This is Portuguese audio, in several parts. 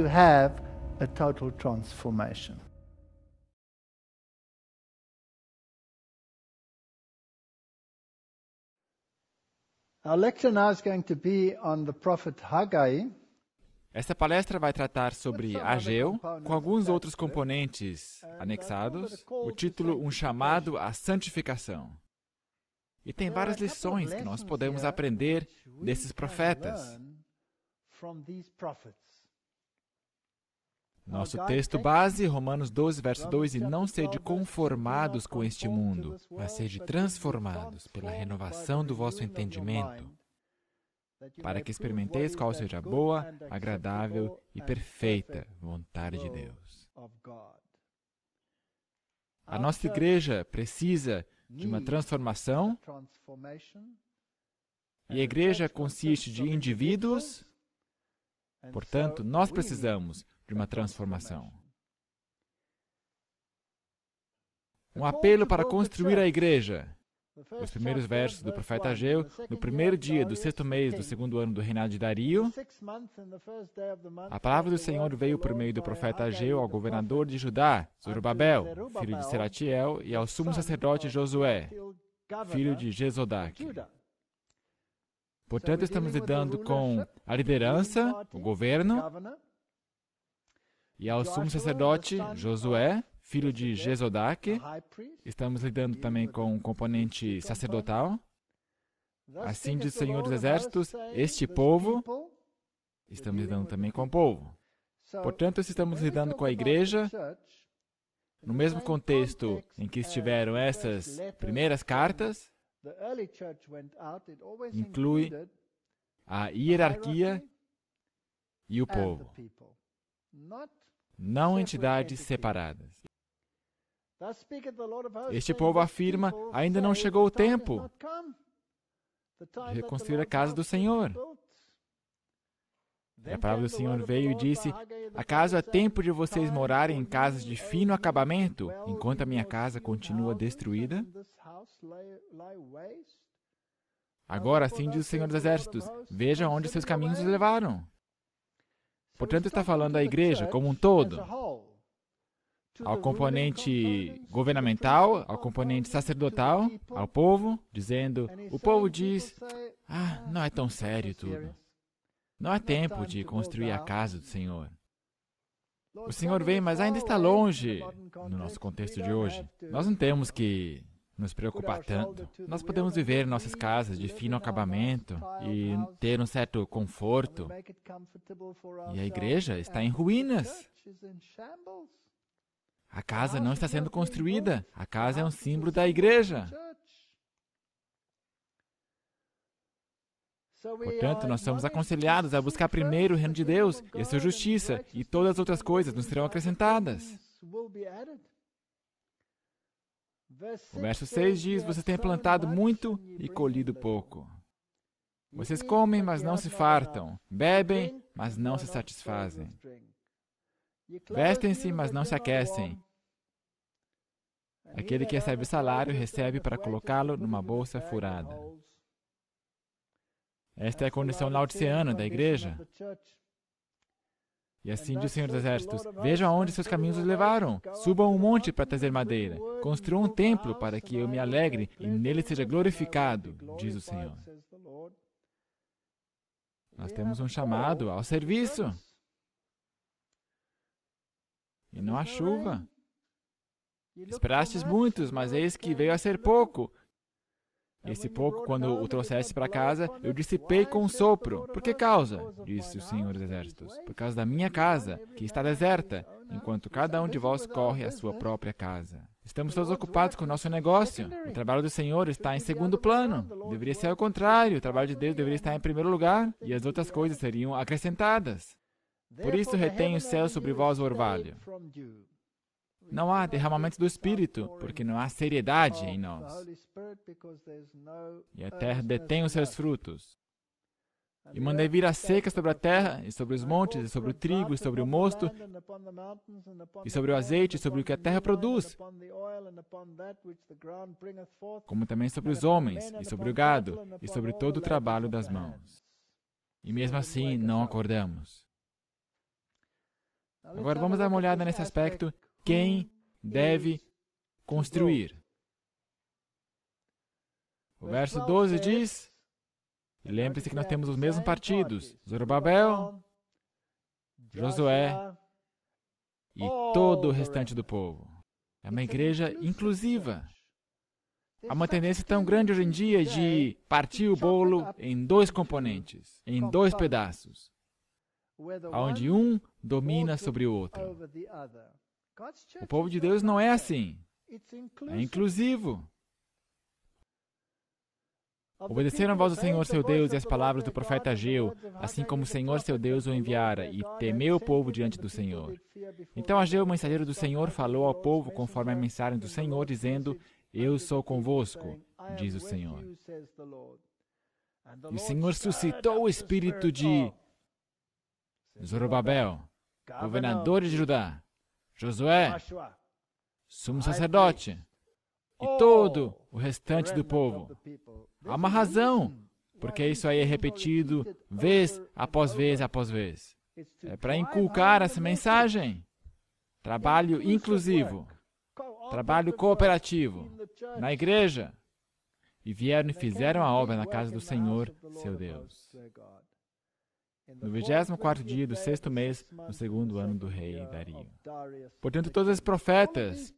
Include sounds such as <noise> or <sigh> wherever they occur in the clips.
to have a total transformation. Our lecture now is going to be on the prophet Haggai. Essa palestra vai tratar sobre Ageu, com alguns outros componentes uh, anexados, o título Um Chamado à Santificação. E tem várias lições que nós podemos aprender desses profetas. Nosso então. texto base, Romanos 12, verso 2: E então, não sede conformados com este mundo, mas sede transformados pela renovação do vosso entendimento, para que experimenteis qual seja a boa, agradável e perfeita vontade de Deus. A nossa igreja precisa de uma transformação, e a igreja consiste de indivíduos, portanto, nós precisamos de uma transformação. Um apelo para construir a igreja. Os primeiros versos do profeta Ageu, no primeiro dia do sexto mês do segundo ano do reinado de Dario, a palavra do Senhor veio por meio do profeta Ageu ao governador de Judá, Zorobabel, filho de Seratiel, e ao sumo sacerdote Josué, filho de Jezodaque. Portanto, estamos lidando com a liderança, o governo, e ao sumo sacerdote Josué, filho de Jezodaque, estamos lidando também com um componente sacerdotal. Assim diz o Senhor dos Exércitos, este povo, estamos lidando também com o povo. Portanto, se estamos lidando com a igreja, no mesmo contexto em que estiveram essas primeiras cartas, inclui a hierarquia e o povo não entidades separadas. Este povo afirma: ainda não chegou o tempo de reconstruir a casa do Senhor. E a palavra do Senhor veio e disse: Acaso é tempo de vocês morarem em casas de fino acabamento, enquanto a minha casa continua destruída? Agora, assim diz o Senhor dos Exércitos: Veja onde seus caminhos os levaram. Portanto, está falando à igreja como um todo, ao componente governamental, ao componente sacerdotal, ao povo, dizendo: o povo diz, ah, ah, não é tão sério tudo. Não há tempo de construir a casa do Senhor. O Senhor vem, mas ainda está longe no nosso contexto de hoje. Nós não temos que nos preocupar tanto. Nós podemos viver em nossas casas de fino acabamento e ter um certo conforto. E a igreja está em ruínas. A casa não está sendo construída. A casa é um símbolo da igreja. Portanto, nós somos aconselhados a buscar primeiro o reino de Deus e a sua justiça, e todas as outras coisas nos serão acrescentadas. O verso 6 diz: você tem plantado muito e colhido pouco. Vocês comem, mas não se fartam. Bebem, mas não se satisfazem. Vestem-se, mas não é se aquecem. Aquele que recebe salário recebe para colocá-lo numa bolsa furada. Esta é a condição laodiceana da igreja. E assim diz o Senhor dos Exércitos: Veja aonde seus caminhos os levaram. Subam um monte para trazer madeira. Construam um templo para que eu me alegre e nele seja glorificado, diz o Senhor. Nós temos um chamado ao serviço. E não há chuva. Esperastes muitos, mas eis que veio a ser pouco. Esse pouco, quando o trouxesse para casa, eu dissipei com um sopro. Por que causa? Disse o Senhor dos Exércitos. Por causa da minha casa, que está deserta, enquanto cada um de vós corre à sua própria casa. Estamos todos ocupados com o nosso negócio. O trabalho do Senhor está em segundo plano. Deveria ser ao contrário. O trabalho de Deus deveria estar em primeiro lugar e as outras coisas seriam acrescentadas. Por isso retém o céu sobre vós o orvalho. Não há derramamento do Espírito, porque não há seriedade em nós. E a terra detém os seus frutos. E mandei vir a seca sobre a terra, e sobre os montes, e sobre o trigo, e sobre o mosto, e sobre o azeite, e sobre o que a terra produz, como também sobre os homens, e sobre o gado, e sobre todo o trabalho das mãos. E mesmo assim não acordamos. Agora vamos dar uma olhada nesse aspecto quem deve construir. O verso 12 diz: Lembre-se que nós temos os mesmos partidos: Zorobabel, Josué e todo o restante do povo. É uma igreja inclusiva. Há uma tendência tão grande hoje em dia de partir o bolo em dois componentes, em dois pedaços, onde um domina sobre o outro. O povo de Deus não é assim. É inclusivo. Obedeceram a voz do Senhor seu Deus e as palavras do profeta Ageu, assim como o Senhor seu Deus o enviara, e temeu o povo diante do Senhor. Então Ageu, mensageiro do Senhor, falou ao povo conforme a mensagem do Senhor, dizendo: Eu sou convosco, diz o Senhor. E o Senhor suscitou o espírito de Zorobabel, governador de Judá, Josué, sumo sacerdote, e todo oh, o restante do povo. Há uma razão, porque isso aí é repetido vez após vez após vez. É para inculcar essa mensagem. Trabalho inclusivo, trabalho cooperativo, na igreja. E vieram e fizeram a obra na casa do Senhor, seu Deus no vigésimo quarto dia do sexto mês, no segundo ano do rei Dario. Portanto, todos os profetas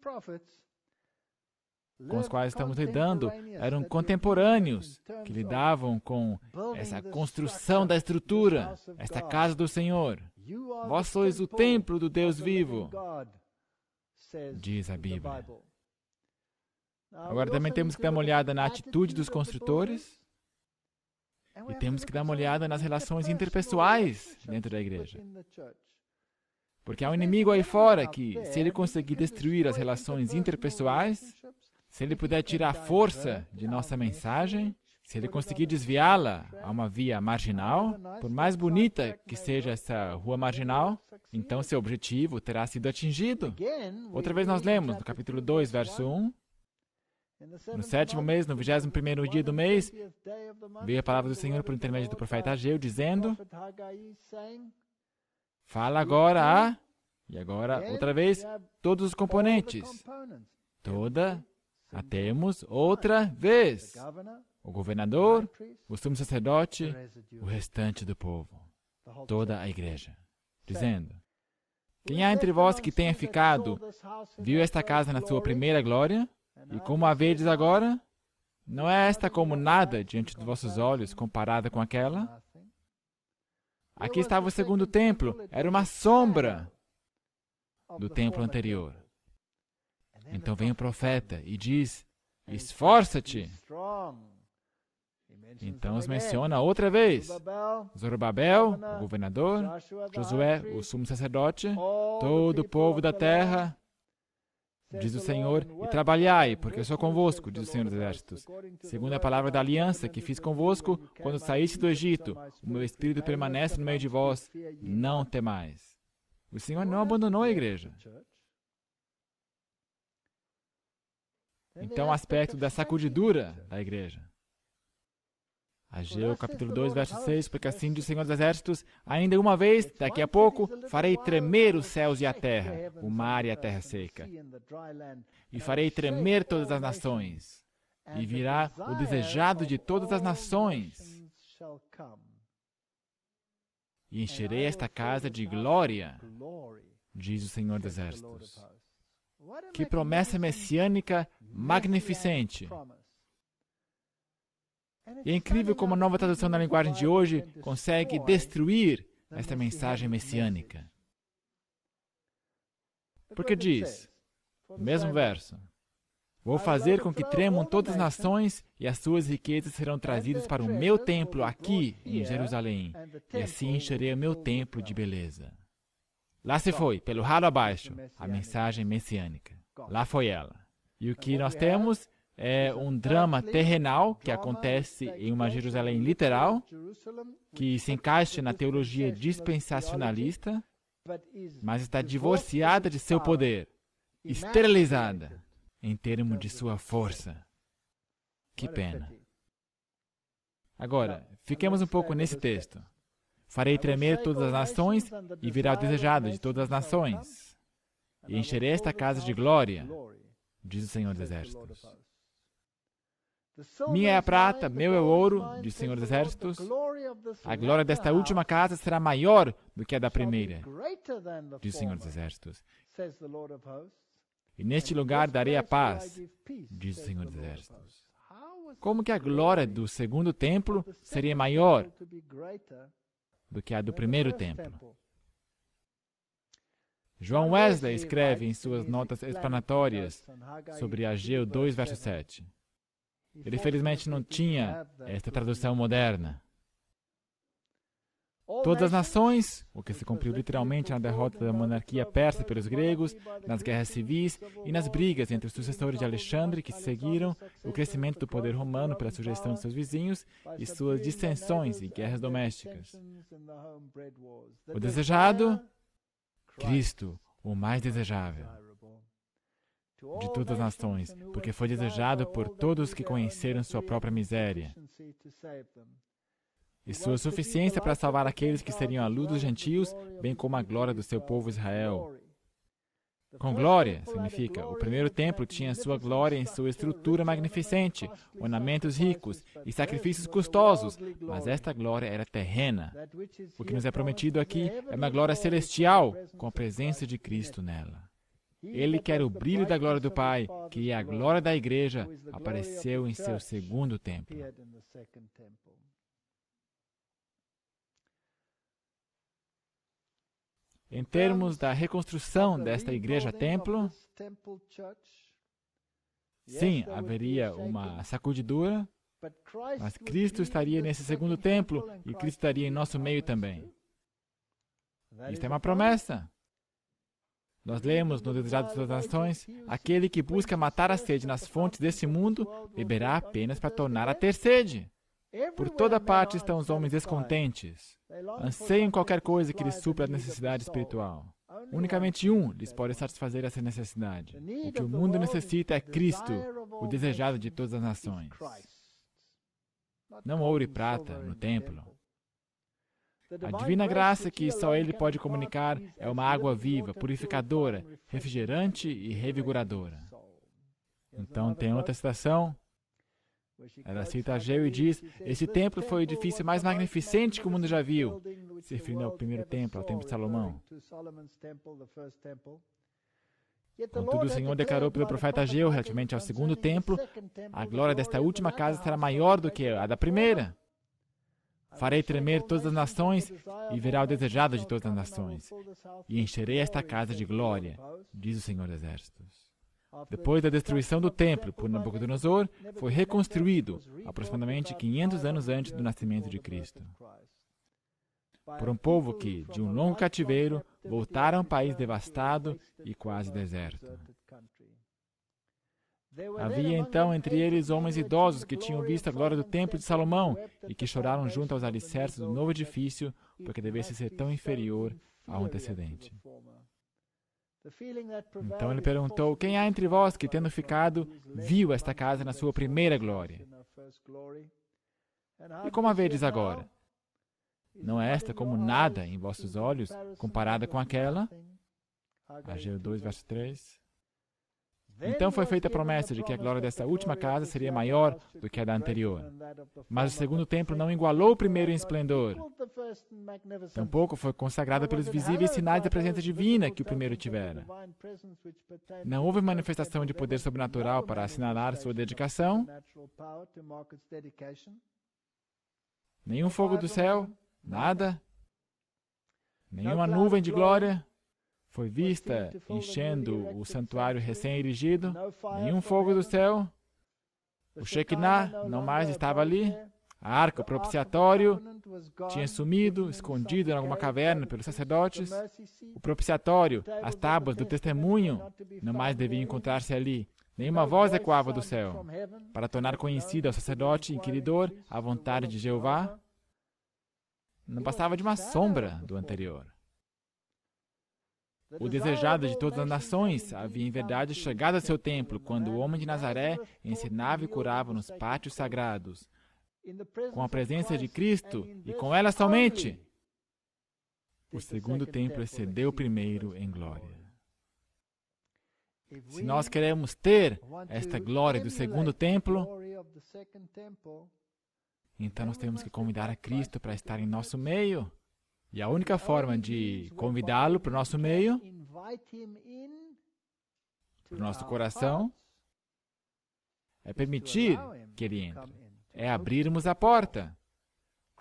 com os quais estamos lidando eram contemporâneos que lidavam com essa construção da estrutura, esta casa do Senhor. Vós sois o templo do Deus vivo, diz a Bíblia. Agora também temos que dar uma olhada na atitude dos construtores é e temos que dar uma olhada nas né? relações interpessoais dentro da igreja. Porque há um inimigo aí fora tá? que, se ele conseguir destruir as relações interpessoais, se ele puder tirar a força de nossa mensagem, se ele conseguir desviá-la a uma via marginal, por mais bonita que seja essa rua marginal, então seu objetivo terá sido atingido. Outra vez nós lemos no capítulo 2, verso 1, no sétimo mês, no vigésimo primeiro dia do mês, veio a palavra do Senhor por intermédio do profeta Ageu, dizendo, fala agora a, e agora outra vez, todos os componentes. Toda a temos outra vez. O governador, o sumo sacerdote, o restante do povo, toda a igreja, dizendo, quem há entre vós que tenha ficado, viu esta casa na sua primeira glória? É e como a vedes agora, não é esta como nada diante dos vossos olhos comparada com aquela? Ah, Aqui estava o segundo templo, era uma sombra do templo anterior. É, né, então vem o profeta e diz: Esforça-te. Então os menciona outra vez: Zorobabel, o governador, Josué, o sumo sacerdote, todo o povo da terra, diz o Senhor, e trabalhai, porque eu sou convosco, diz o Senhor dos Exércitos. Segundo a palavra da aliança que fiz convosco quando saíste do Egito, o meu espírito permanece no meio de vós, não temais. O Senhor não abandonou a igreja. Então, o aspecto da sacudidura da igreja. Ageu capítulo 2, verso 6, porque assim diz o Senhor dos Exércitos, ainda uma vez, daqui a pouco, farei tremer os céus e a terra, o mar e a terra seca, e farei tremer todas as nações, e virá o desejado de todas as nações, e encherei esta casa de glória, diz o Senhor dos Exércitos. Que promessa messiânica magnificente! E é incrível como a nova tradução da linguagem de hoje consegue destruir esta mensagem messiânica. Porque diz, mesmo verso, Vou fazer com que tremam todas as nações e as suas riquezas serão trazidas para o meu templo aqui em Jerusalém, e assim encherei o meu templo de beleza. Lá se foi, pelo ralo abaixo, a mensagem messiânica. Lá foi ela. E o que nós temos é um drama terrenal que acontece em uma Jerusalém literal, que se encaixa na teologia dispensacionalista, mas está divorciada de seu poder, esterilizada em termos de sua força. Que pena. Agora, fiquemos um pouco nesse texto. Farei tremer todas as nações e virá o desejado de todas as nações. E encherei esta casa de glória, diz o Senhor dos Exércitos. Minha é a prata, meu é o ouro, diz o Senhor dos Exércitos. A glória desta última casa será maior do que a da primeira, diz o Senhor dos Exércitos. E neste lugar darei a paz, diz o Senhor dos Exércitos. Como que a glória do segundo templo seria maior do que a do primeiro templo? João Wesley escreve em suas notas explanatórias sobre Ageu 2, verso 7. Ele felizmente não tinha esta tradução moderna. Todas as nações, o que se cumpriu literalmente na derrota da monarquia persa pelos gregos, nas guerras civis e nas brigas entre os sucessores de Alexandre, que seguiram o crescimento do poder romano pela sugestão de seus vizinhos e suas dissensões e guerras domésticas. O desejado? Cristo, o mais desejável de todas as nações, porque foi desejado por todos que conheceram sua própria miséria e sua suficiência para salvar aqueles que seriam a luz dos gentios, bem como a glória do seu povo Israel. Com glória, significa, o primeiro templo tinha sua glória em sua estrutura magnificente, ornamentos ricos e sacrifícios custosos, mas esta glória era terrena. O que nos é prometido aqui é uma glória celestial, com a presença de Cristo nela. Ele quer o brilho da glória do Pai, que é a glória da igreja, apareceu em seu segundo templo. Em termos da reconstrução desta igreja-templo, sim, haveria uma sacudidura, mas Cristo estaria nesse segundo templo e Cristo estaria em nosso meio também. Isto é uma promessa. Nós lemos no Desejado das Nações: aquele que busca matar a sede nas fontes desse mundo beberá apenas para tornar a ter sede. Por toda parte estão os homens descontentes. Anseiam qualquer coisa que lhes supra a necessidade espiritual. Unicamente um lhes pode satisfazer essa necessidade. O que o mundo necessita é Cristo, o desejado de todas as nações. Não ouro e prata no templo, a divina graça que só Ele pode comunicar é uma água viva, purificadora, refrigerante e revigoradora. Então tem outra citação. Ela cita Geu e diz: Esse templo foi o edifício mais magnificente que o mundo já viu, se referindo ao primeiro templo, ao templo de Salomão. Contudo, o Senhor declarou pelo profeta Geu, relativamente ao segundo templo, a glória desta última casa será maior do que a da primeira. Farei tremer todas as nações e verá o desejado de todas as nações. E encherei esta casa de glória, diz o Senhor dos Exércitos. Depois da destruição do templo por Nabucodonosor, foi reconstruído aproximadamente 500 anos antes do nascimento de Cristo. Por um povo que, de um longo cativeiro, voltaram a um país devastado e quase deserto. Havia então entre eles homens idosos que tinham visto a glória do templo de Salomão e que choraram junto aos alicerces do novo edifício, porque devesse ser tão inferior ao antecedente. Então ele perguntou: Quem há entre vós que, tendo ficado, viu esta casa na sua primeira glória? E como a vedes agora? Não é esta como nada em vossos olhos, comparada com aquela? Ageu 2, verso 3. Então foi feita a promessa de que a glória desta última casa seria maior do que a da anterior. Mas o segundo templo não igualou o primeiro em esplendor. Tampouco foi consagrada pelos visíveis sinais da presença divina que o primeiro tivera. Não houve manifestação de poder sobrenatural para assinalar sua dedicação. Nenhum fogo do céu, nada. Nenhuma nuvem de glória, foi vista enchendo o santuário recém-erigido, nenhum fogo do céu, o Shekinah não mais estava ali, a arca, propiciatório, tinha sumido, escondido em alguma caverna pelos sacerdotes. O propiciatório, as tábuas do testemunho, não mais deviam encontrar-se ali. Nenhuma voz ecoava do céu para tornar conhecida ao sacerdote inquiridor a vontade de Jeová. Não passava de uma sombra do anterior. O desejado de todas as nações havia em verdade chegado a seu templo quando o homem de Nazaré ensinava e curava nos pátios sagrados. Com a presença de Cristo e com ela somente, o segundo templo excedeu o primeiro em glória. Se nós queremos ter esta glória do segundo templo, então nós temos que convidar a Cristo para estar em nosso meio e a única forma de convidá-lo para o nosso meio, para o nosso coração, é permitir que ele entre, é abrirmos a porta.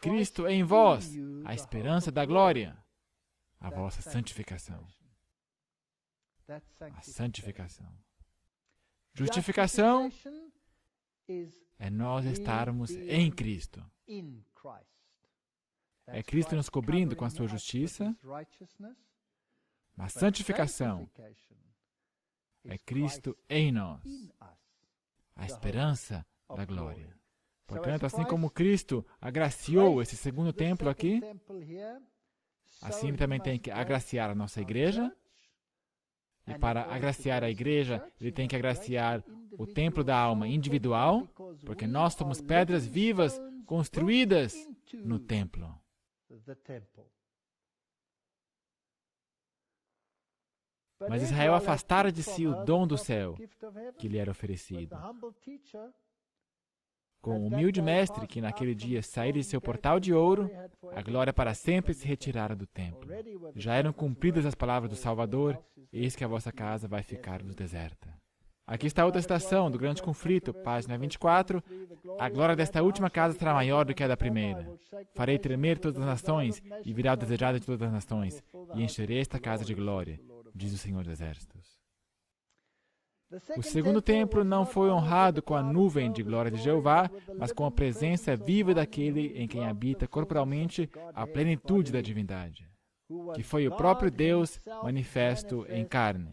Cristo em vós, a esperança da glória, a vossa santificação. A santificação. Justificação é nós estarmos em Cristo. É Cristo nos cobrindo com a sua justiça, mas santificação é Cristo em nós, a esperança da glória. Portanto, assim como Cristo agraciou esse segundo templo aqui, assim ele também tem que agraciar a nossa igreja. E para agraciar a igreja, ele tem que agraciar o templo da alma individual, porque nós somos pedras vivas construídas no templo the temple. Mas Israel afastara de si o dom do céu que lhe era oferecido. Com o humilde mestre que naquele dia saíra de seu portal de ouro, a glória para sempre se retirara do templo. Já eram cumpridas as palavras do Salvador: Eis que a vossa casa vai ficar nos deserta. Aqui está outra citação do Grande Conflito, página 24. A glória desta última casa será maior do que a da primeira. Farei tremer todas as nações e virá o desejado de todas as nações, e encherei esta casa de glória, diz o Senhor dos Exércitos. O segundo templo não foi honrado com a nuvem de glória de Jeová, mas com a presença viva daquele em quem habita corporalmente a plenitude da divindade, que foi o próprio Deus manifesto em carne.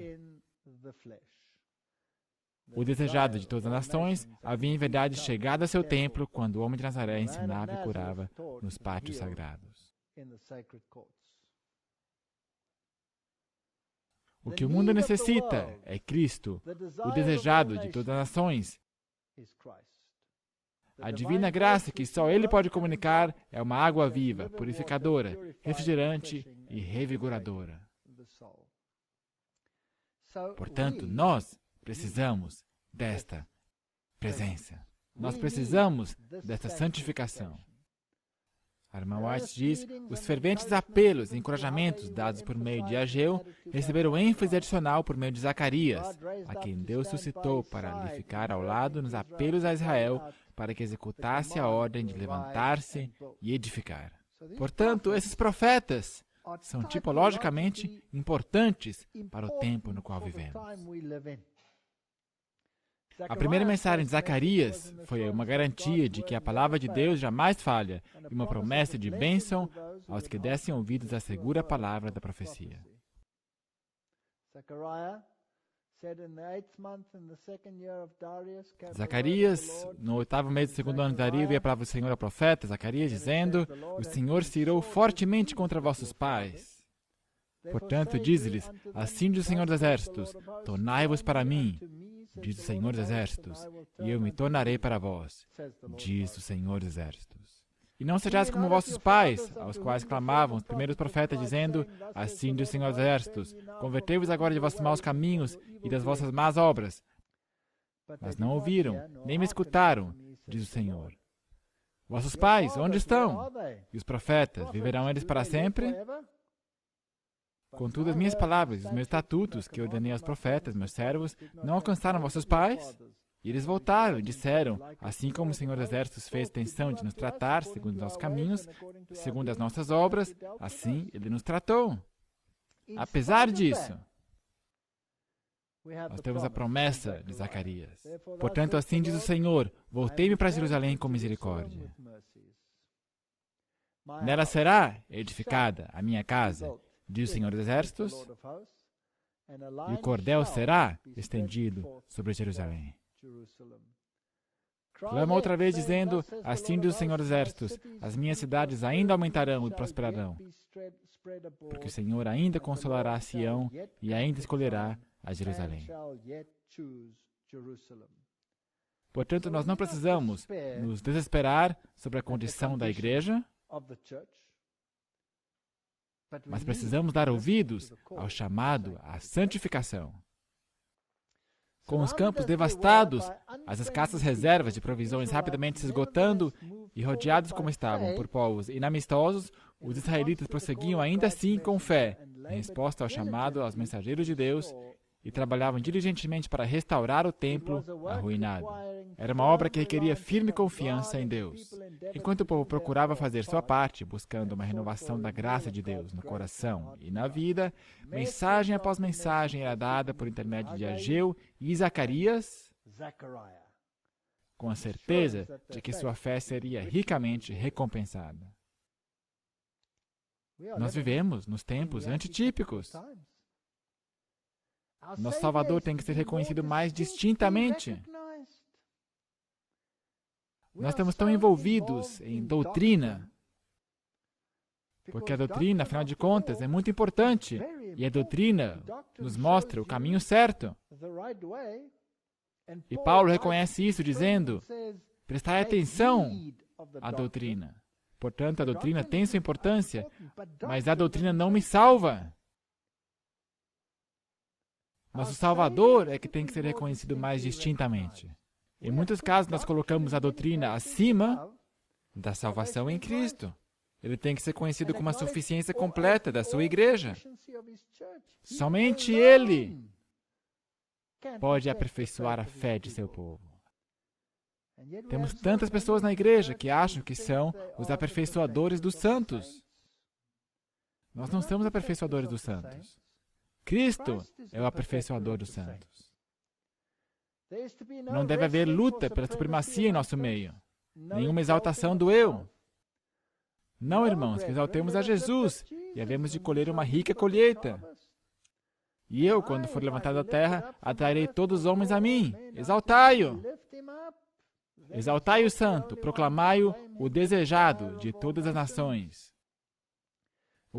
O desejado de todas as nações havia em verdade chegado a seu templo quando o homem de Nazaré ensinava e curava nos pátios sagrados. O que o mundo necessita é Cristo, o desejado de todas as nações. A divina graça que só Ele pode comunicar é uma água viva, purificadora, refrigerante e revigoradora. Portanto, nós, Precisamos desta presença. Nós uhum. precisamos desta santificação. A irmã White diz: os ferventes apelos e encorajamentos dados por meio de Ageu receberam ênfase adicional por meio de Zacarias, a quem Deus suscitou para lhe ficar ao lado nos apelos a Israel para que executasse a ordem de levantar-se e edificar. Portanto, esses profetas são tipologicamente importantes para o tempo no qual vivemos. A primeira mensagem de Zacarias foi uma garantia de que a palavra de Deus jamais falha e uma promessa de bênção aos que dessem ouvidos à segura palavra da profecia. Zacarias, no oitavo mês do segundo ano de Dario, veio a palavra do Senhor ao profeta Zacarias, dizendo: O Senhor se irou fortemente contra vossos pais. Portanto, diz-lhes: Assim diz o Senhor dos Exércitos: Tornai-vos para mim, diz o Senhor dos Exércitos, e eu me tornarei para vós, diz o Senhor dos Exércitos. E não sejais como vossos pais, aos quais clamavam os primeiros profetas, dizendo: Assim diz o Senhor dos Exércitos: Convertei-vos agora de vossos maus caminhos e das vossas más obras. Mas não ouviram, nem me escutaram, diz o Senhor. Vossos pais, onde estão? E os profetas, viverão eles para sempre? Contudo, as minhas palavras, os meus estatutos que ordenei aos profetas, meus servos, não alcançaram vossos pais? E eles voltaram e disseram: Assim como o Senhor dos Exércitos fez tensão de nos tratar segundo os nossos caminhos, segundo as nossas obras, assim ele nos tratou. Apesar disso, nós temos a promessa de Zacarias. Portanto, assim diz o Senhor: Voltei-me para Jerusalém com misericórdia. Nela será edificada a minha casa, diz o Senhor dos Exércitos, e o cordel será estendido sobre Jerusalém. Clama outra vez, dizendo: Assim diz o Senhor dos Exércitos: As minhas cidades ainda aumentarão e prosperarão, porque o Senhor ainda consolará a Sião e ainda escolherá a Jerusalém. Portanto, nós não precisamos nos desesperar sobre a condição da igreja mas precisamos dar ouvidos ao chamado à santificação. Com os campos devastados, as escassas reservas de provisões rapidamente se esgotando e rodeados como estavam por povos inamistosos, os israelitas prosseguiam ainda assim com fé, em resposta ao chamado aos mensageiros de Deus e trabalhavam diligentemente para restaurar o templo arruinado. Era uma obra que requeria firme confiança em Deus. Enquanto o povo procurava fazer sua parte, buscando uma renovação da graça de Deus no coração e na vida, mensagem após mensagem era dada por intermédio de Ageu e Zacarias, com a certeza de que sua fé seria ricamente recompensada. Nós vivemos nos tempos antitípicos. Nosso Salvador tem que ser reconhecido mais distintamente. Nós estamos tão envolvidos em doutrina, porque a doutrina, afinal de contas, é muito importante e a doutrina nos mostra o caminho certo. E Paulo reconhece isso dizendo: prestai atenção à doutrina. Portanto, a doutrina tem sua importância, mas a doutrina não me salva. Mas o Salvador é que tem que ser reconhecido mais distintamente. Em muitos casos, nós colocamos a doutrina acima da salvação em Cristo. Ele tem que ser conhecido como a suficiência completa da sua igreja. Somente Ele pode aperfeiçoar a fé de seu povo. Temos tantas pessoas na igreja que acham que são os aperfeiçoadores dos santos. Nós não somos aperfeiçoadores dos santos. Cristo é o aperfeiçoador dos santos. Não deve haver luta pela supremacia em nosso meio, nenhuma exaltação do eu. Não, irmãos, que exaltemos a Jesus e havemos de colher uma rica colheita. E eu, quando for levantado da terra, atrairei todos os homens a mim. Exaltai-o! Exaltai o santo, proclamai-o o desejado de todas as nações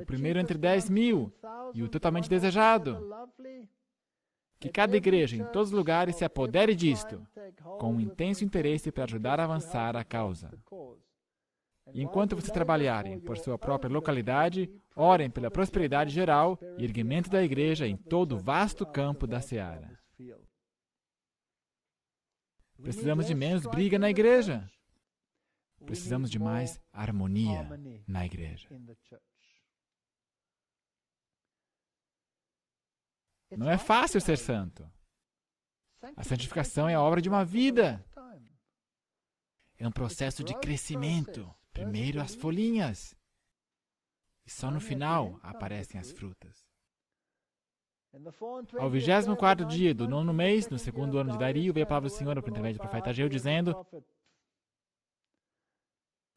o primeiro entre 10 mil e o totalmente desejado. Que cada igreja, em todos os lugares, se apodere disto, com um intenso interesse para ajudar a avançar a causa. E enquanto vocês trabalharem por sua própria localidade, orem pela prosperidade geral e erguimento da igreja em todo o vasto campo da seara. Precisamos de menos briga na igreja. Precisamos de mais harmonia na igreja. Não é fácil ser santo. A santificação é a obra de uma vida. É um processo de crescimento. Primeiro as folhinhas. E só no final aparecem as frutas. Ao 24 dia do nono mês, no segundo ano de Dario, veio a palavra do Senhor por intermédio do profeta Ageu, dizendo: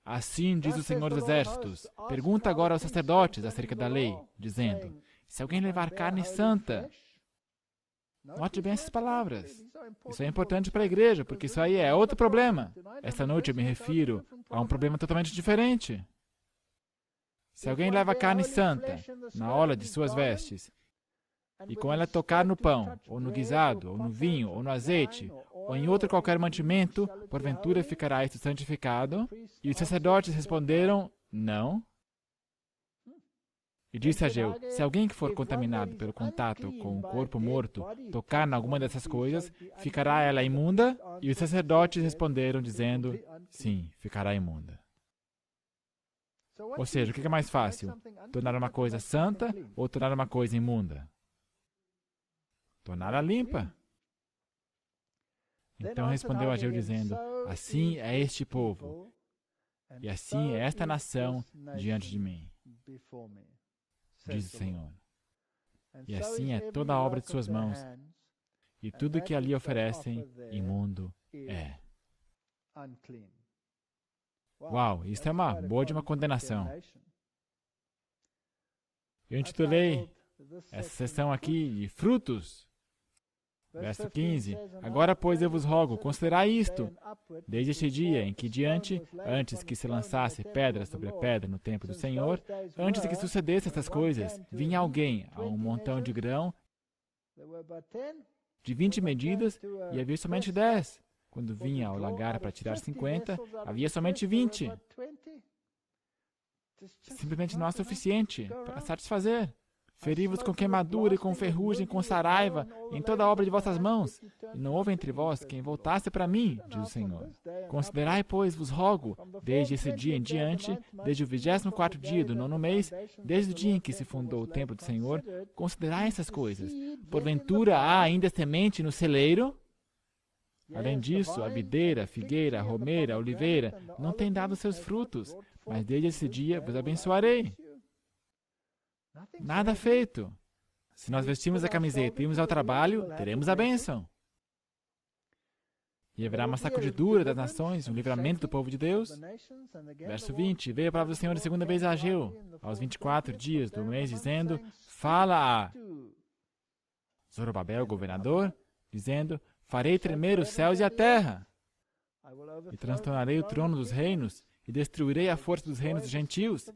Assim diz o Senhor dos Exércitos: Pergunta agora aos sacerdotes acerca da lei, dizendo: se alguém levar carne santa, note bem essas palavras. Isso é importante para a igreja, porque isso aí é outro problema. Esta noite eu me refiro a um problema totalmente diferente. Se alguém leva carne santa na ola de suas vestes, e com ela tocar no pão, ou no guisado, ou no vinho, ou no azeite, ou em outro qualquer mantimento, porventura ficará isto santificado? E os sacerdotes responderam: Não. E disse a Geu: se é alguém que for contaminado pelo contato com o corpo morto tocar em alguma dessas coisas, ficará ela imunda? E os é sacerdotes responderam, dizendo: sim, ficará imunda. Ou seja, o que é mais fácil? Tornar uma coisa santa ou tornar uma coisa imunda? Torná-la limpa. Então respondeu a Geu, dizendo: Assim é este povo, e assim é esta nação diante de mim diz o Senhor. E assim é toda a obra de suas mãos, e tudo que ali oferecem, imundo é. Uau, isso é uma boa de uma condenação. Eu intitulei essa sessão aqui de frutos Verso 15: Agora, pois, eu vos rogo, considerai isto. Desde este dia em que diante, antes que se lançasse pedra sobre pedra no templo do Senhor, antes que sucedesse estas coisas, vinha alguém a um montão de grão de 20 medidas e havia somente 10. Quando vinha ao lagar para tirar 50, havia somente 20. Simplesmente não é suficiente para satisfazer. Feri-vos com queimadura e com ferrugem, com saraiva, em toda a obra de vossas mãos. E não houve entre vós quem voltasse para mim, diz o Senhor. Considerai, pois, vos rogo, desde esse dia em diante, desde o vigésimo quarto dia do nono mês, desde o dia em que se fundou o templo do Senhor, considerai essas coisas. Porventura há ainda semente no celeiro? Além disso, a videira, a figueira, a romeira, a oliveira não tem dado seus frutos, mas desde esse dia vos abençoarei. Nada feito. Se nós vestirmos a camiseta e irmos ao trabalho, teremos a bênção. E haverá uma sacudidura das nações, um livramento do povo de Deus. Verso 20. Veio a palavra do Senhor a segunda vez a Ageu, aos 24 dias do mês, dizendo: Fala a Zorobabel, governador, dizendo: Farei tremer os céus e a terra, e transtornarei o trono dos reinos, e destruirei a força dos reinos gentios,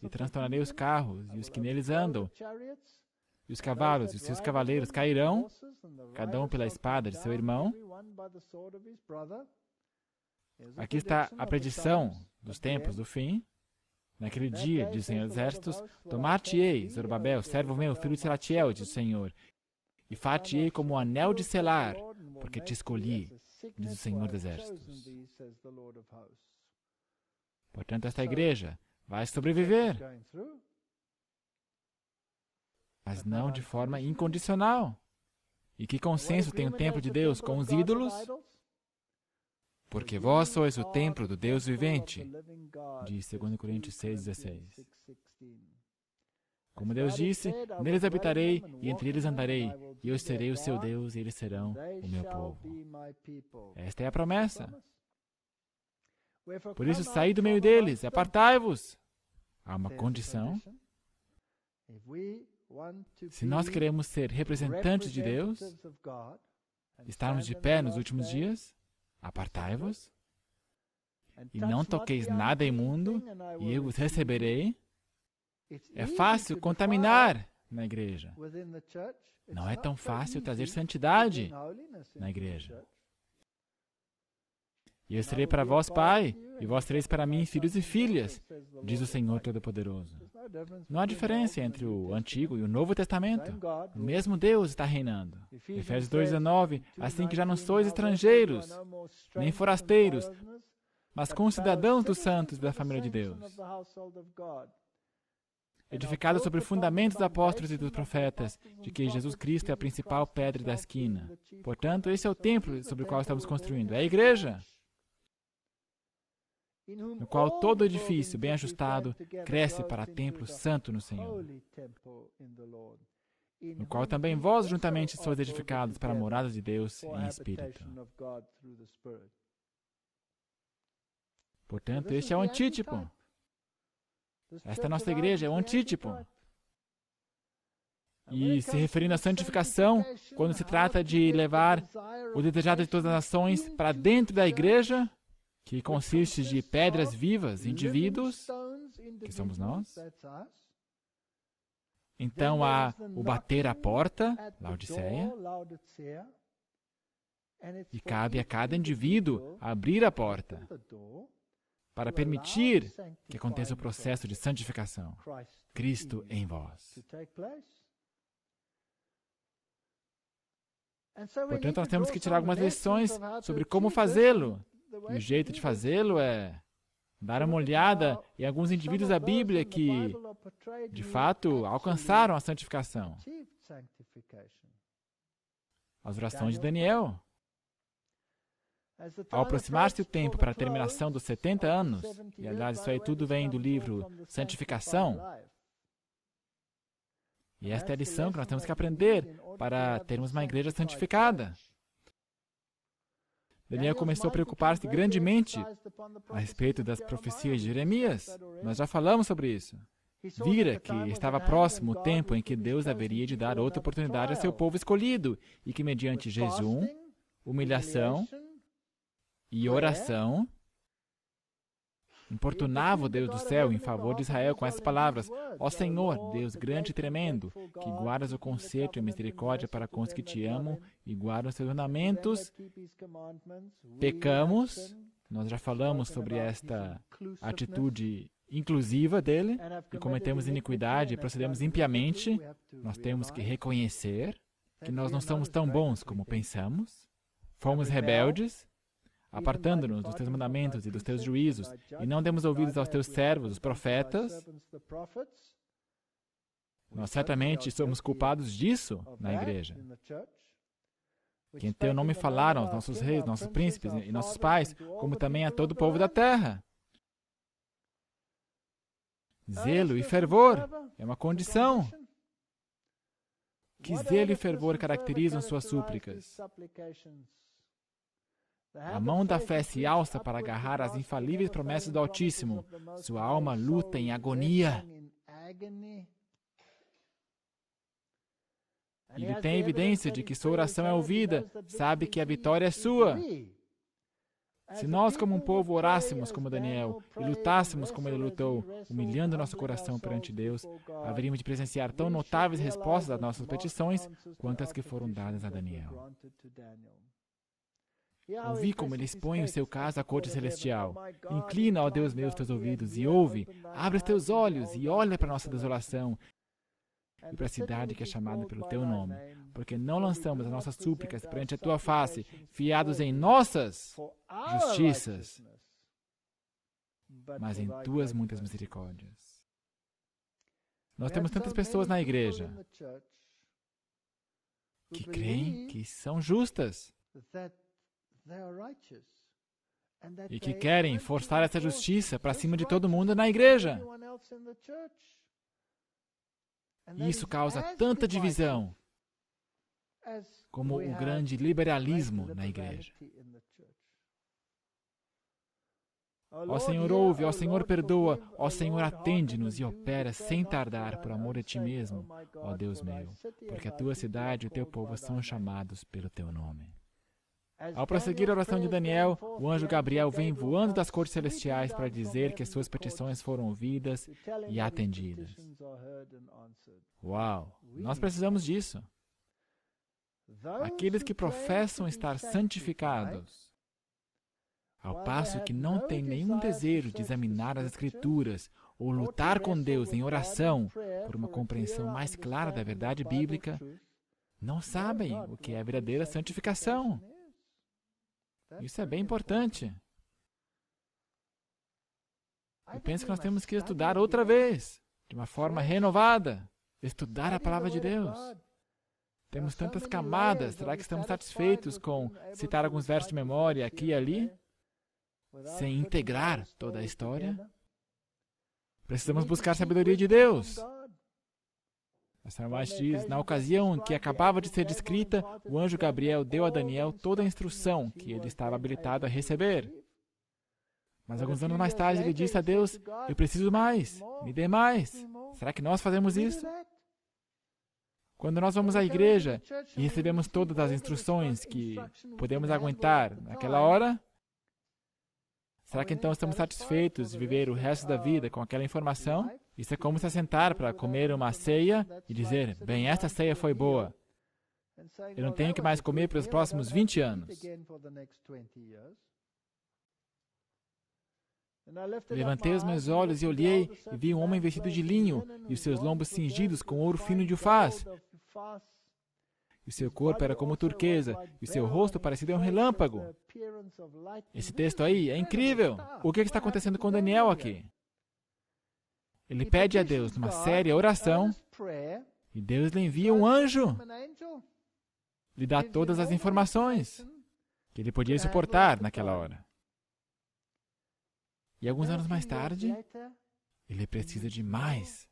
e transtornarei os carros e os que neles andam, e os cavalos e os seus cavaleiros cairão, cada um pela espada de seu irmão. Aqui está a predição dos tempos do fim. Naquele dia, diz o Senhor dos Exércitos, tomar-te-ei, Zorobabel, servo meu, filho de Selatiel, diz o Senhor, e far-te-ei como um anel de selar, porque te escolhi, diz o Senhor dos Exércitos. Portanto, esta igreja vai sobreviver, mas não de forma incondicional. E que consenso tem o templo de Deus com os ídolos? Porque vós sois o templo do Deus vivente, diz 2 Coríntios 6,16. Como Deus disse, neles habitarei e entre eles andarei, e eu serei o seu Deus e eles serão o meu povo. Esta é a promessa. Por isso, saí do meio deles, apartai-vos. Há uma condição. Se nós queremos ser representantes de Deus, estarmos de pé nos últimos dias, apartai-vos. E não toqueis nada imundo, e eu vos receberei. É fácil contaminar na igreja. Não é tão fácil trazer santidade na igreja. E eu serei para vós pai, e vós sereis para mim filhos e filhas, diz o Senhor Todo-Poderoso. Não há diferença entre o Antigo e o Novo Testamento. O mesmo Deus está reinando. Efésios 2,19 Assim que já não sois estrangeiros, nem forasteiros, mas concidadãos dos santos da família de Deus. Edificado sobre fundamentos dos apóstolos e dos profetas, de que Jesus Cristo é a principal pedra da esquina. Portanto, esse é o templo sobre o qual estamos construindo, é a igreja no qual todo edifício bem ajustado cresce para templo santo no Senhor, no qual também vós juntamente sois edificados para a morada de Deus em espírito. Portanto, este é o antítipo. Esta nossa igreja é o antítipo. E se referindo à santificação, quando se trata de levar o desejado de todas as nações para dentro da igreja, que consiste de pedras vivas, indivíduos, que somos nós. Então há o bater à porta, Laodiceia, e cabe a cada indivíduo abrir a porta para permitir que aconteça o processo de santificação. Cristo em vós. Portanto, nós temos que tirar algumas lições sobre como fazê-lo. E o jeito de é fazê-lo é dar uma olhada em alguns indivíduos da Bíblia que, de fato, alcançaram a santificação. As orações de Daniel. Ao aproximar-se o tempo para a terminação dos 70 anos, e aliás, isso aí tudo vem do livro Santificação, e esta é a lição que nós temos que aprender para termos uma igreja santificada. Daniel começou a preocupar-se grandemente a respeito das profecias de Jeremias. Nós já falamos sobre isso. Vira que estava próximo o tempo em que Deus haveria de dar outra oportunidade a seu povo escolhido e que, mediante jejum, humilhação e oração, Importunava o Deus do céu em favor de Israel com essas palavras: Ó Senhor, Deus grande e tremendo, que guardas o conserto e a misericórdia para com os que te amam e os seus mandamentos, pecamos. Nós já falamos sobre esta atitude inclusiva dele e cometemos iniquidade e procedemos impiamente. Nós temos que reconhecer que nós não somos tão bons como pensamos. Fomos rebeldes, apartando-nos dos teus mandamentos e dos teus juízos, e não demos ouvidos aos teus servos, os profetas. Nós certamente somos culpados disso na igreja que em teu nome falaram aos nossos reis, nossos príncipes e nossos pais, como também a todo o povo da terra. Ah, zelo e fervor é uma condição. Que zelo e fervor caracterizam suas súplicas. A mão da fé se alça para agarrar as infalíveis promessas do Altíssimo. Sua alma luta em agonia. Ele tem evidência de que sua oração é ouvida, sabe que a vitória é sua. Se nós, como um povo, orássemos como Daniel e lutássemos como ele lutou, humilhando nosso coração perante Deus, haveríamos de presenciar tão notáveis respostas às nossas petições quanto as que foram dadas a Daniel. Ouvi como ele expõe o seu caso à corte celestial. Oh Inclina, ó Deus meu, os teus ouvidos e ouve. Abre os teus olhos e olha para a nossa desolação é, e para a cidade que é chamada pelo teu nome. Né? Porque não lançamos as nossas súplicas perante a tua face, fiados em nossas justiças, mas em tuas muitas misericórdias. Nós temos tantas pessoas na igreja que creem que são justas e que querem forçar essa justiça para cima de todo mundo na igreja. E isso causa tanta divisão como o grande liberalismo na igreja. Ó Senhor, ouve, ó Senhor, perdoa, ó Senhor, atende-nos e opera sem tardar por amor a ti mesmo, oh ó Deus meu, porque a tua cidade e o teu povo são chamados pelo teu nome. Ao prosseguir a oração de Daniel, o anjo Gabriel vem voando das cortes celestiais para dizer que suas petições foram ouvidas e atendidas. Uau! Nós precisamos disso. Aqueles que professam estar santificados, ao passo que não têm nenhum desejo de examinar as Escrituras ou lutar com Deus em oração por uma compreensão mais clara da verdade bíblica, não sabem o que é a verdadeira santificação. Isso é, é bem importante. Eu penso que nós temos que estudar outra vez, de uma forma renovada, estudar a palavra de Deus. Temos tantas camadas, será que estamos satisfeitos com é citar alguns versos de memória aqui e ali, sem integrar toda a é história? Precisamos buscar a sabedoria de Deus. Sarmash diz: Na ocasião em que acabava de ser descrita, o anjo Gabriel deu a Daniel toda a instrução que ele estava habilitado a receber. Mas alguns anos mais tarde ele é disse a Deus: Eu preciso mais, me dê mais. Será que nós fazemos isso? Quando nós vamos à igreja e recebemos todas as instruções que podemos aguentar naquela hora, Será que então estamos satisfeitos de viver o resto da vida com aquela informação? Isso é como se sentar para comer uma ceia e dizer: bem, esta ceia foi boa. Eu não tenho que mais comer pelos próximos 20 anos. Levantei os meus olhos e olhei e vi um homem vestido de linho e os seus lombos cingidos com ouro fino de ufaz e seu corpo era como turquesa, e seu rosto parecia um relâmpago. Esse texto aí é incrível! O é que está acontecendo com Daniel aqui? Ele pede a Deus uma séria oração, e Deus lhe envia um anjo, lhe dá todas as informações que ele podia suportar naquela hora. E alguns anos mais tarde, ele precisa de mais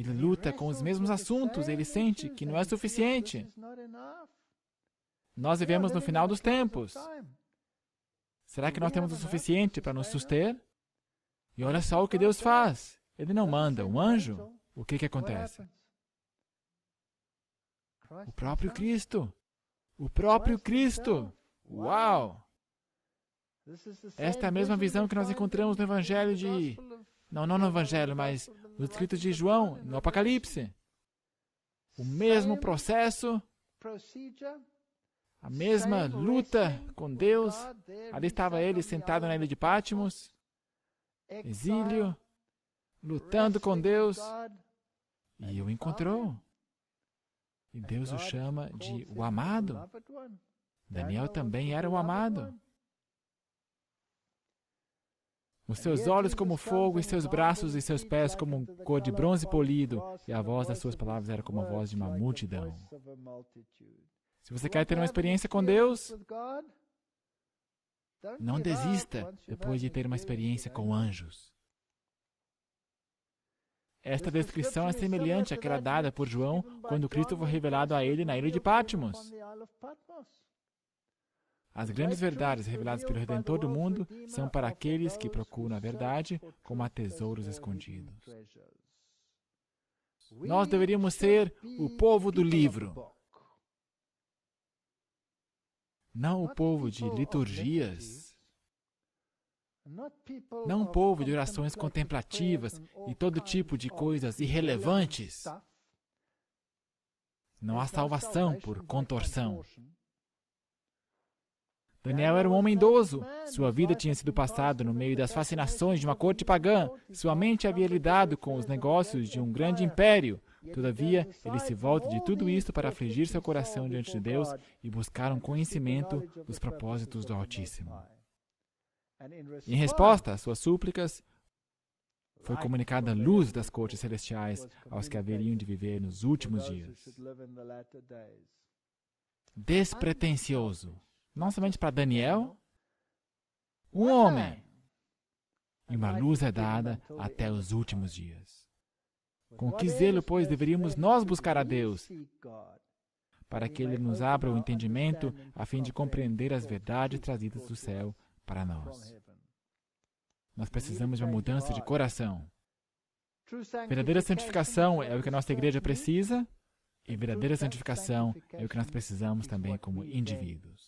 ele luta com os mesmos assuntos, ele sente que não é suficiente. Nós vivemos no final dos tempos. Será que nós temos o suficiente para nos suster? E olha só o que Deus faz. Ele não manda um anjo. O que, que acontece? O próprio Cristo. O próprio Cristo. Uau! Esta é a mesma visão que nós encontramos no Evangelho de não, não no Evangelho, mas nos escritos de João, no Apocalipse. O mesmo processo, a mesma luta com Deus. Ali estava ele sentado na ilha de Patmos, exílio, lutando com Deus, e o encontrou. E Deus o chama de o amado. Daniel também era o amado. Os seus olhos como fogo, e seus braços e seus pés é como cor de bronze polido, e a voz das suas palavras era como a é voz de uma multidão. Se você quer ter uma experiência com Deus, não desista depois de ter uma experiência com anjos. Esta descrição é semelhante àquela dada por João quando Cristo foi revelado a ele na ilha de Patmos. As grandes verdades reveladas pelo Redentor do mundo são para aqueles que procuram a verdade como a tesouros escondidos. Nós deveríamos ser o povo do livro, não o povo de liturgias, não o povo de orações contemplativas e todo tipo de coisas irrelevantes. Não há salvação por contorção. Daniel era um homem idoso. Sua vida tinha sido passada no meio das fascinações de uma corte pagã. Sua mente havia lidado com os negócios de um grande império. Todavia, ele se volta de tudo isto para afligir seu coração diante de Deus e buscar um conhecimento dos propósitos do Altíssimo. Em resposta às suas súplicas, foi comunicada a luz das cortes celestiais aos que haveriam de viver nos últimos dias. Despretensioso não somente para Daniel, um homem. É. E uma luz é dada até os últimos dias. Com que zelo, pois, deveríamos nós buscar a Deus? Para que Ele nos abra o entendimento a fim de compreender as verdades trazidas do céu para nós. Nós precisamos de uma mudança de coração. Verdadeira santificação é o que a nossa igreja precisa. E verdadeira santificação é o que nós precisamos também como indivíduos.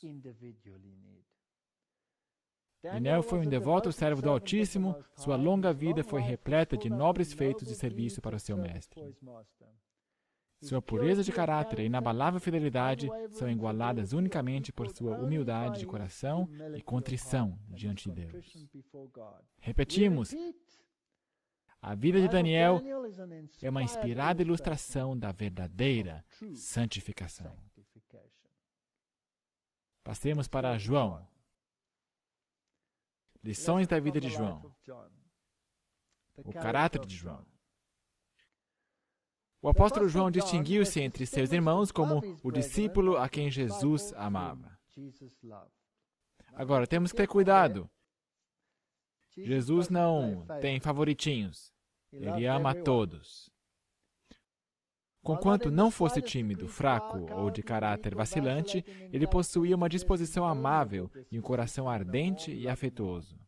Daniel foi um devoto servo do Altíssimo, sua longa vida foi repleta de nobres feitos de serviço para o seu mestre. Sua pureza de caráter e inabalável fidelidade são igualadas unicamente por sua humildade de coração e contrição diante de Deus. Repetimos, a vida de Daniel é uma inspirada ilustração da verdadeira santificação. Passemos para João. Lições da vida de João. O caráter de João. O apóstolo João distinguiu-se entre seus irmãos como o discípulo a quem Jesus amava. Agora, temos que ter cuidado Jesus não tem favoritinhos, ele ama todos. Conquanto não fosse tímido, fraco ou de caráter vacilante, ele possuía uma disposição amável e um coração ardente e afetuoso.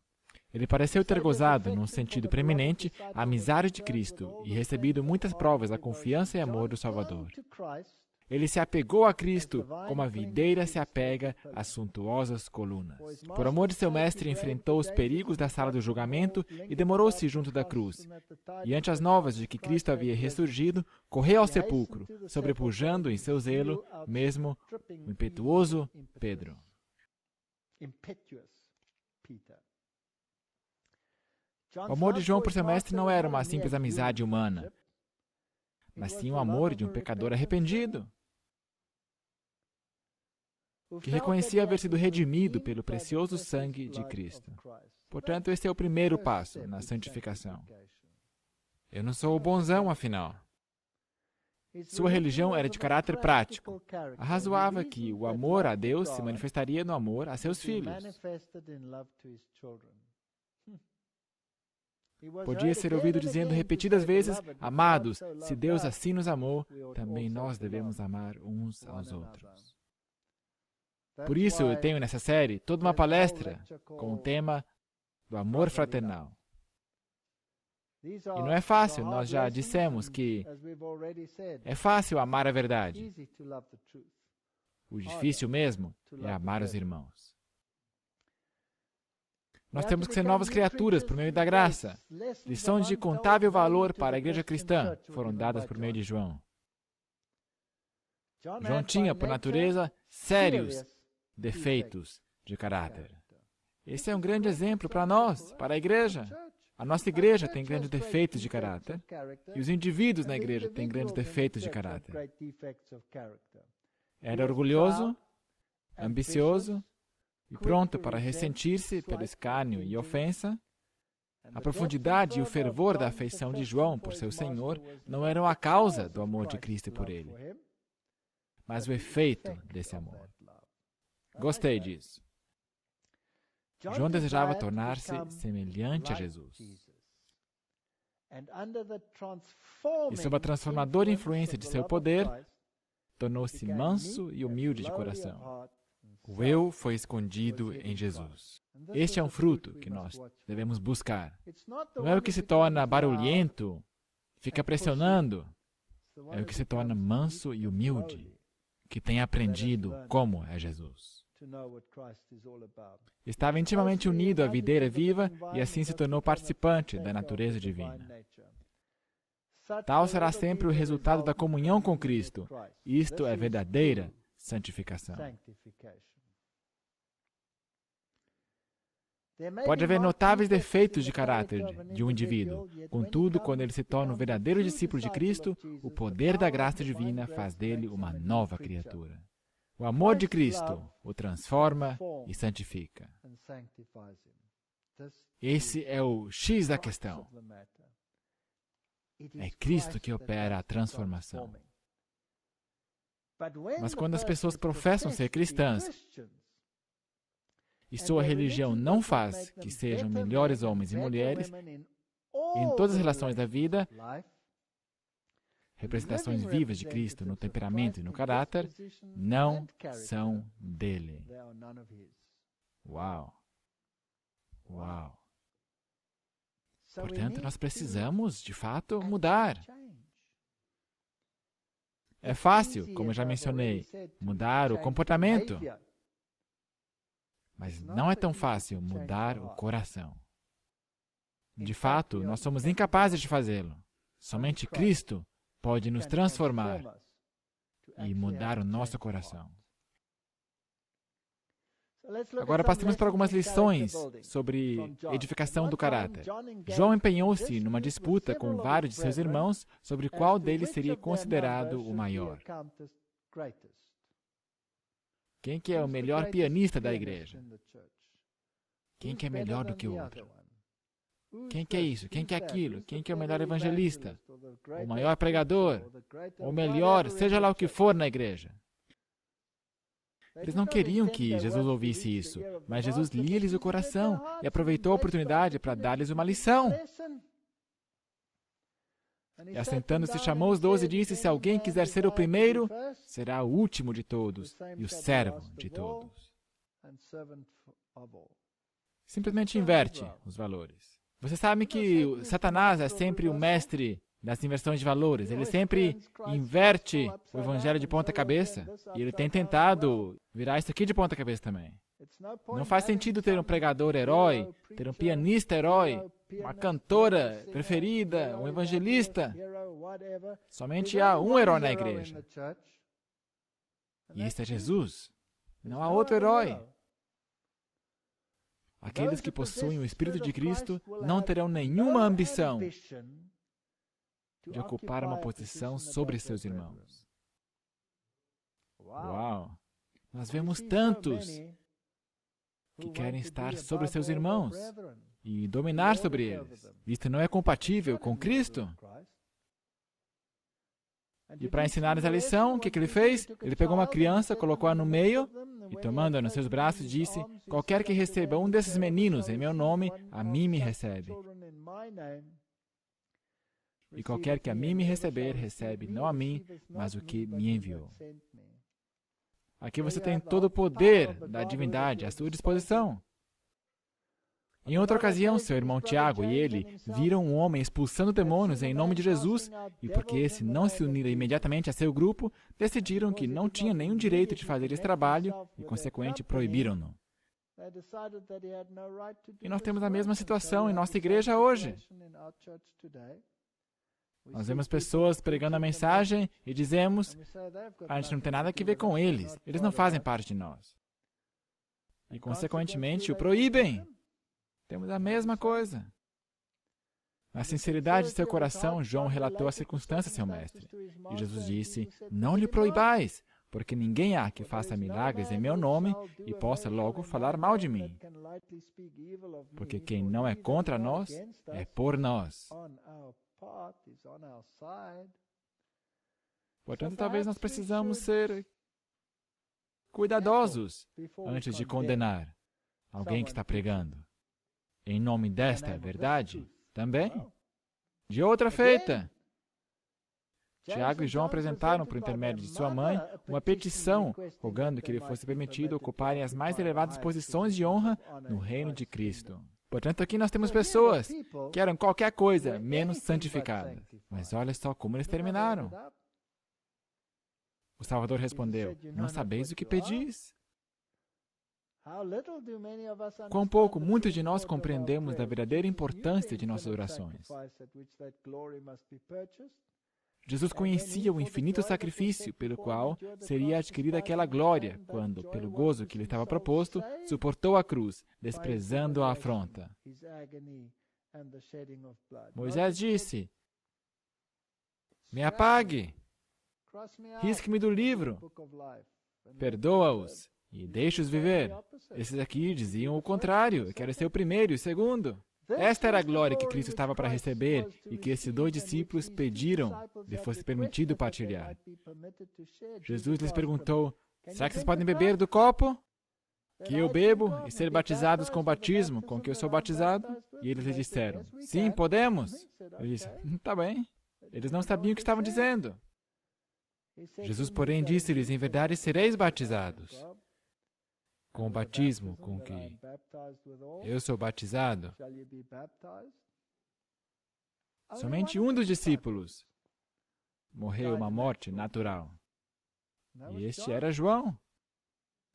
Ele pareceu ter gozado, num sentido preeminente, a amizade de Cristo e recebido muitas provas da confiança e amor do Salvador. Ele se apegou a Cristo como a videira se apega às suntuosas colunas. Por amor de seu mestre, enfrentou os perigos da sala do julgamento e demorou-se junto da cruz. E ante as novas de que Cristo havia ressurgido, correu ao sepulcro, sobrepujando em seu zelo mesmo o impetuoso Pedro. O amor de João por seu mestre não era uma simples amizade humana, mas sim o amor de um pecador arrependido que reconhecia haver sido redimido pelo precioso sangue de Cristo. Portanto, este é o primeiro é passo na santificação. Eu não sou o bonzão, afinal. Sua religião era de caráter prático. Arrazoava que o amor a Deus se manifestaria no amor a seus filhos. <laughs> Podia ser ouvido dizendo repetidas vezes: Amados, se Deus assim nos amou, também nós devemos amar uns aos outros. Por isso eu tenho nessa série toda uma palestra com o tema do amor fraternal. E não é fácil, nós já dissemos que é fácil amar a verdade. O difícil mesmo é amar os irmãos. Nós temos que ser novas criaturas por meio da graça. Lições de contável valor para a igreja cristã foram dadas por meio de João. João tinha, por natureza, sérios, defeitos de caráter. Esse é um grande exemplo para nós, para a igreja. A nossa igreja tem grandes defeitos de caráter e os indivíduos na igreja têm grandes defeitos de caráter. Era orgulhoso, ambicioso e pronto para ressentir-se pelo escárnio e ofensa. A profundidade e o fervor da afeição de João por seu Senhor não eram a causa do amor de Cristo por ele, mas o efeito desse amor. Gostei disso. João desejava tornar-se semelhante a Jesus. E sob a transformadora influência de seu poder, tornou-se manso e humilde de coração. O eu foi escondido em Jesus. Este é um fruto que nós devemos buscar. Não é o que se torna barulhento, fica pressionando. É o que se torna manso e humilde, que tem aprendido como é Jesus. Estava intimamente unido à videira viva e assim se tornou participante da natureza divina. Tal será sempre o resultado da comunhão com Cristo. Isto é verdadeira santificação. Pode haver notáveis defeitos de caráter de um indivíduo. Contudo, quando ele se torna um verdadeiro discípulo de Cristo, o poder da graça divina faz dele uma nova criatura. O amor de Cristo o transforma e santifica. Esse é o X da questão. É Cristo que opera a transformação. Mas quando as pessoas professam ser cristãs e sua religião não faz que sejam melhores homens e mulheres em todas as relações da vida, representações vivas de Cristo no temperamento e no caráter, não são dele. Uau! Uau! Portanto, nós precisamos, de fato, mudar. É fácil, como eu já mencionei, mudar o comportamento, mas não é tão fácil mudar o coração. De fato, nós somos incapazes de fazê-lo. Somente Cristo pode nos transformar e mudar o nosso coração. Agora passemos para algumas lições sobre edificação do caráter. João empenhou-se numa disputa com vários de seus irmãos sobre qual deles seria considerado o maior. Quem que é o melhor pianista da igreja? Quem que é melhor do que o outro? Quem que é isso? Quem que é aquilo? Quem que é o melhor evangelista? O maior pregador? O melhor, seja lá o que for na igreja. Eles não então, queriam que Jesus ouvisse isso, mas Jesus lia-lhes o coração e aproveitou a oportunidade para dar-lhes uma lição. E assentando-se, chamou os doze e disse: Se alguém quiser ser o primeiro, será o último de todos e o servo de todos. Simplesmente inverte os valores. Você sabe que Satanás é sempre o mestre das inversões de valores. Ele sempre inverte o evangelho de ponta cabeça. Né? E ele tem tentado né? virar isso aqui de ponta cabeça também. Não faz sentido ter um pregador herói, ter um pianista herói, uma cantora preferida, um evangelista. Somente há um herói na igreja. E este é Jesus. Não há outro herói. Aqueles que possuem o Espírito de Cristo não terão nenhuma ambição de ocupar uma posição sobre seus irmãos. Uau! Nós vemos tantos que querem estar sobre seus irmãos e dominar sobre eles. Isto não é compatível com Cristo. E para ensinar essa lição, o que, que ele fez? Ele pegou uma criança, colocou-a no meio e tomando-a nos seus braços, disse: Qualquer que receba um desses meninos em meu nome, a mim me recebe. E qualquer que a mim me receber, recebe não a mim, mas o que me enviou. Aqui você tem todo o poder da divindade à sua disposição. Em outra ocasião, seu irmão Tiago e ele viram um homem expulsando demônios em nome de Jesus, e porque esse não se unira imediatamente a seu grupo, decidiram que não tinha nenhum direito de fazer esse trabalho e, consequente, proibiram-no. E nós temos a mesma situação em nossa igreja hoje. Nós vemos pessoas pregando a mensagem e dizemos: a gente não tem nada a ver com eles, eles não fazem parte de nós. E, consequentemente, o proíbem. Temos a mesma coisa. Na sinceridade de seu coração, João é relatou a circunstância a seu mestre. E Jesus disse: Não lhe proibais, porque ninguém há que faça milagres em meu nome e possa logo falar mal de mim. Porque quem não é contra nós é por nós. Portanto, talvez nós precisamos ser cuidadosos antes de condenar alguém que está pregando em nome desta verdade também. De outra feita, Tiago e João apresentaram, por intermédio de sua mãe, uma petição rogando que lhe fosse permitido ocuparem as mais elevadas posições de honra no é reino de Cristo. Portanto, aqui nós temos é pessoas que eram qualquer coisa é menos santificadas. Mas olha só como eles terminaram. O Salvador respondeu: Não sabeis o que ah? pedis? Quão pouco muitos de nós compreendemos da verdadeira importância de nossas orações. Jesus conhecia o infinito sacrifício pelo qual seria adquirida aquela glória, quando, pelo gozo que lhe estava proposto, suportou a cruz, desprezando a afronta. Moisés disse: Me apague, risque-me do livro, perdoa-os, e deixe-os viver. Esses aqui diziam o contrário, quero ser o primeiro e o segundo. Esta era a glória que Cristo estava para receber e que esses dois discípulos pediram lhe fosse permitido partilhar. Jesus lhes perguntou: Será que vocês podem beber do copo? Que eu bebo e ser batizados com o batismo com que eu sou batizado? E eles lhe disseram: Sim, podemos. Ele disse: Tá bem. Eles não sabiam o que estavam dizendo. Jesus, porém, disse-lhes: Em verdade sereis batizados com o batismo com que eu sou batizado? Somente um dos discípulos morreu uma morte natural. E este era João.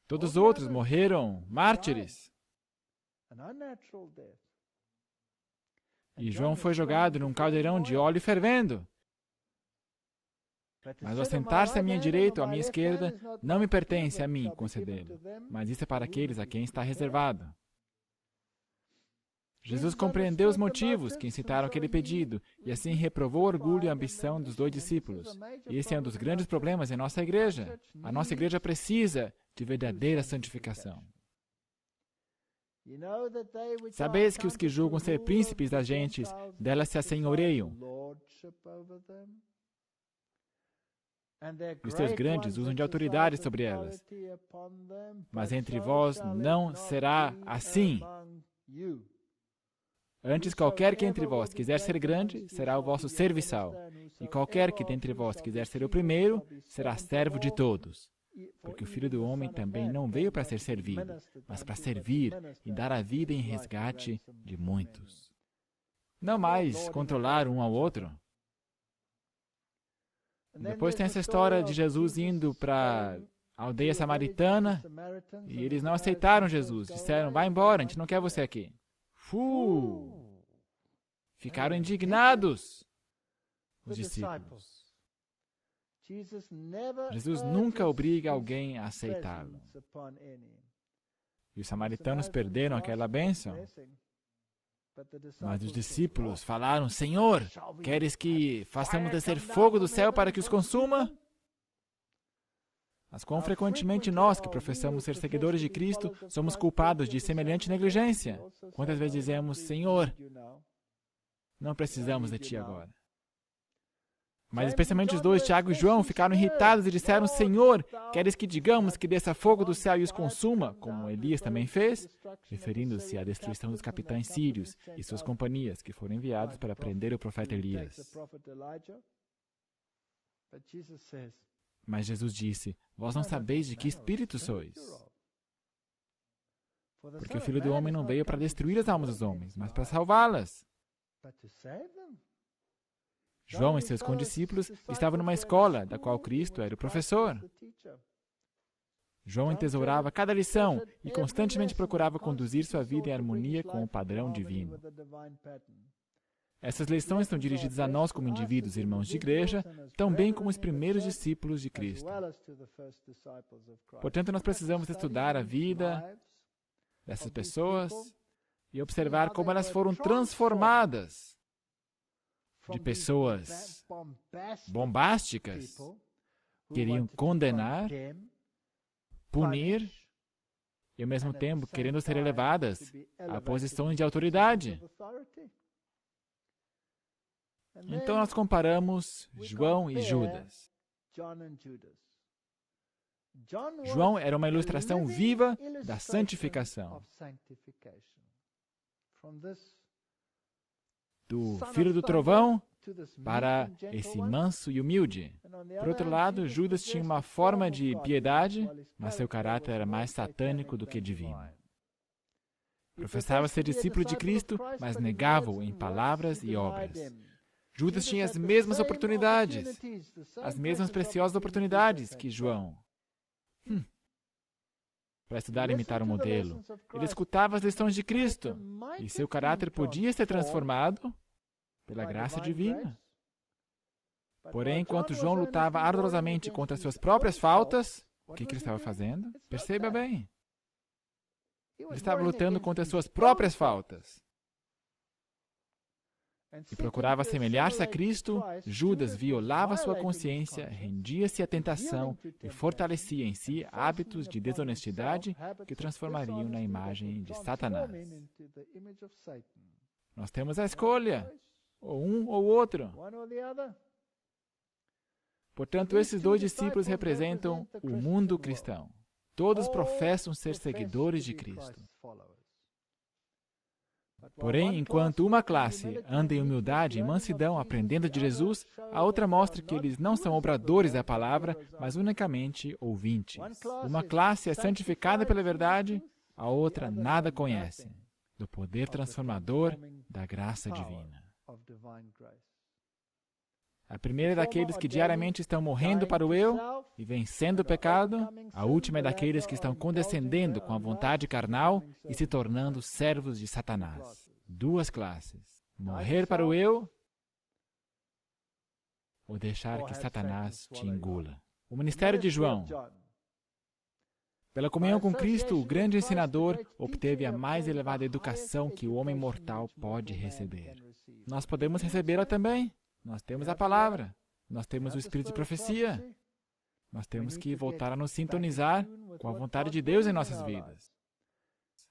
Todos os outros morreram mártires. E João foi jogado num caldeirão de óleo fervendo. Mas o assentar-se é à minha direita ou à minha esquerda não me pertence a mim concedê-lo, mas isso é para aqueles a quem está reservado. Jesus então, compreendeu os motivos que incitaram aquele pedido e assim reprovou o orgulho e a ambição né, dos dois discípulos. E esse é um dos grandes problemas em nossa igreja. A nossa igreja precisa de verdadeira santificação. Sabeis que os que julgam ser príncipes das gentes, delas se assenhoreiam. E os seus grandes usam de autoridade sobre elas. Mas entre vós não será assim. Antes, qualquer que entre vós quiser ser grande, será o vosso serviçal. E qualquer que dentre vós quiser ser o primeiro, será servo de todos. Porque o Filho do Homem também não veio para ser servido, mas para servir e dar a vida em resgate de muitos. Não mais controlar um ao outro, depois tem essa história de Jesus indo para a aldeia samaritana e eles não aceitaram Jesus. Disseram: vai embora, a gente não quer você aqui. Fu! Ficaram indignados os discípulos. Jesus nunca obriga alguém a aceitá-lo. E os samaritanos perderam aquela bênção. Mas os discípulos falaram: Senhor, queres que façamos descer fogo do céu para que os consuma? Mas quão frequentemente nós, que professamos ser seguidores de Cristo, somos culpados de semelhante negligência? Quantas vezes dizemos: Senhor, não precisamos de ti agora? Mas especialmente os dois, Tiago e João, ficaram irritados e disseram: Senhor, queres que digamos que desça fogo do céu e os consuma, como Elias também fez? Referindo-se à destruição dos capitães sírios e suas companhias, que foram enviados para prender o profeta Elias. Mas Jesus disse: Vós não sabeis de que espírito sois. Porque o filho do homem não veio para destruir as almas dos homens, mas para salvá-las. João e seus condiscípulos estavam numa escola da qual Cristo era o professor. João entesourava cada lição e constantemente procurava conduzir sua vida em harmonia com o padrão divino. Essas lições estão dirigidas a nós como indivíduos irmãos de igreja, tão bem como os primeiros discípulos de Cristo. Portanto, nós precisamos estudar a vida dessas pessoas e observar como elas foram transformadas de pessoas bombásticas queriam condenar, punir e, ao mesmo tempo, querendo ser elevadas a posições de autoridade. Então, nós comparamos João e Judas. João era uma ilustração viva da santificação do filho do trovão para esse manso e humilde. Por outro lado, Judas tinha uma forma de piedade, mas seu caráter era mais satânico do que divino. Professava ser discípulo de Cristo, mas negava-o em palavras e obras. Judas tinha as mesmas oportunidades, as mesmas preciosas oportunidades que João. Hum para estudar e imitar o modelo. Ele escutava as lições de Cristo e seu caráter podia ser transformado pela graça divina. Porém, enquanto João lutava ardorosamente contra suas próprias faltas, o que, que ele estava fazendo? Perceba bem. Ele estava lutando contra suas próprias faltas e procurava semelhar se a Cristo, Judas violava sua consciência, rendia-se à tentação e fortalecia em si hábitos de desonestidade que transformariam na imagem de Satanás. Nós temos a escolha, ou um ou outro. Portanto, esses dois discípulos representam o mundo cristão. Todos professam ser seguidores de Cristo. Porém, enquanto uma classe anda em humildade e mansidão aprendendo de Jesus, a outra mostra que eles não são obradores da palavra, mas unicamente ouvintes. Uma classe é santificada pela verdade, a outra nada conhece do poder transformador da graça divina. A primeira é daqueles que diariamente estão morrendo para o eu e vencendo o pecado. A última é daqueles que estão condescendendo com a vontade carnal e se tornando servos de Satanás. Duas classes: morrer para o eu ou deixar que Satanás te engula. O ministério de João. Pela comunhão com Cristo, o grande ensinador obteve a mais elevada educação que o homem mortal pode receber. Nós podemos recebê-la também? Nós temos é a palavra, nós temos é o espírito de profecia. Nós temos que voltar a nos sintonizar com a vontade de Deus em nossas vidas.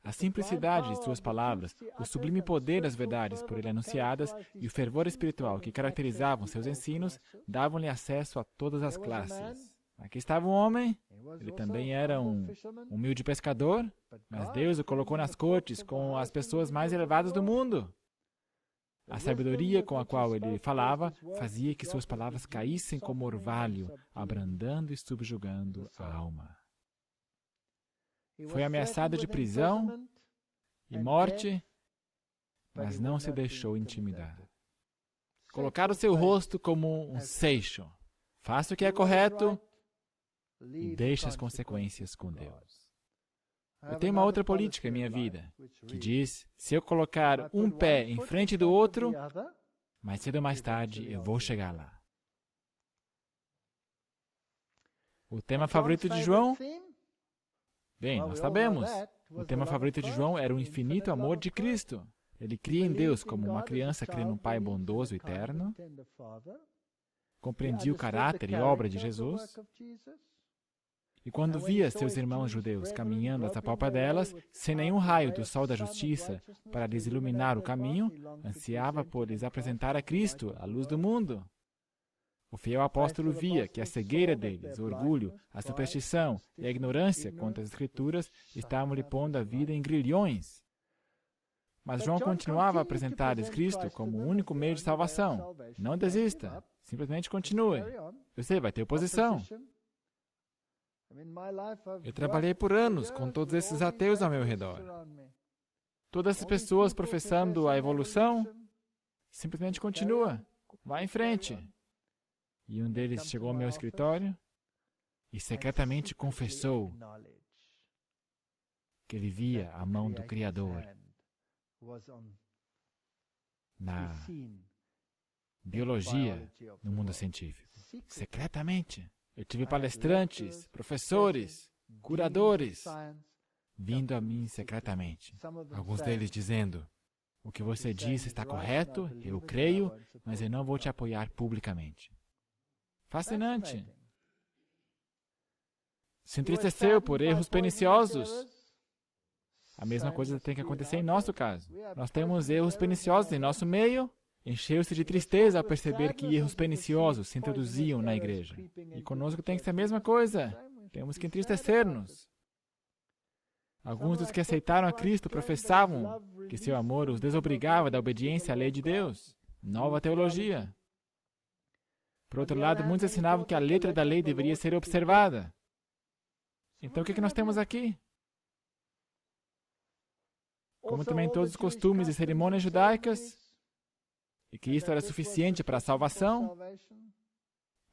A simplicidade de suas palavras, o sublime poder das verdades por ele anunciadas e o fervor espiritual que caracterizavam seus ensinos davam-lhe acesso a todas as classes. Aqui estava um homem, ele também era um humilde pescador, mas Deus o colocou nas cortes com as pessoas mais elevadas do mundo. A sabedoria com a qual ele falava fazia que suas palavras caíssem como orvalho, abrandando e subjugando a alma. Foi ameaçado de prisão e morte, mas não se deixou intimidar. Colocar o seu rosto como um seixo. Faça o que é correto e deixe as consequências com Deus. Eu tenho uma outra política em minha vida, que diz: se eu colocar um pé em frente do outro, mais cedo ou mais tarde eu vou chegar lá. O tema então, favorito de João? Assim? Bem, nós sabemos. O tema favorito de João era o infinito amor de Cristo. Ele cria em Deus como uma criança crê num Pai bondoso e eterno, compreendia o caráter e obra de Jesus, e quando via seus irmãos judeus caminhando às apalpadelas, sem nenhum raio do sol da justiça para lhes iluminar o caminho, ansiava por lhes apresentar a Cristo, a luz do mundo. O fiel apóstolo via que a cegueira deles, o orgulho, a superstição e a ignorância quanto às Escrituras estavam lhe pondo a vida em grilhões. Mas João continuava a apresentar-lhes Cristo como o único meio de salvação. Não desista, simplesmente continue. Você vai ter oposição. Eu trabalhei por anos com todos esses ateus ao meu redor. Todas as pessoas professando a evolução simplesmente continua, vai em frente. E um deles chegou ao meu escritório e secretamente confessou que ele via a mão do Criador na biologia no mundo científico. Secretamente. Eu tive palestrantes, professores, curadores vindo a mim secretamente, alguns deles dizendo: O que você disse está correto, eu creio, mas eu não vou te apoiar publicamente. Fascinante! Se entristeceu por erros perniciosos. A mesma coisa tem que acontecer em nosso caso. Nós temos erros perniciosos em nosso meio, Encheu-se de tristeza ao perceber que erros perniciosos se introduziam na igreja. E conosco tem que ser a mesma coisa. Temos que entristecer-nos. Alguns dos que aceitaram a Cristo professavam que seu amor os desobrigava da obediência à lei de Deus. Nova teologia. Por outro lado, muitos assinavam que a letra da lei deveria ser observada. Então, o que, é que nós temos aqui? Como também todos os costumes e cerimônias judaicas, e que isto era suficiente para a salvação.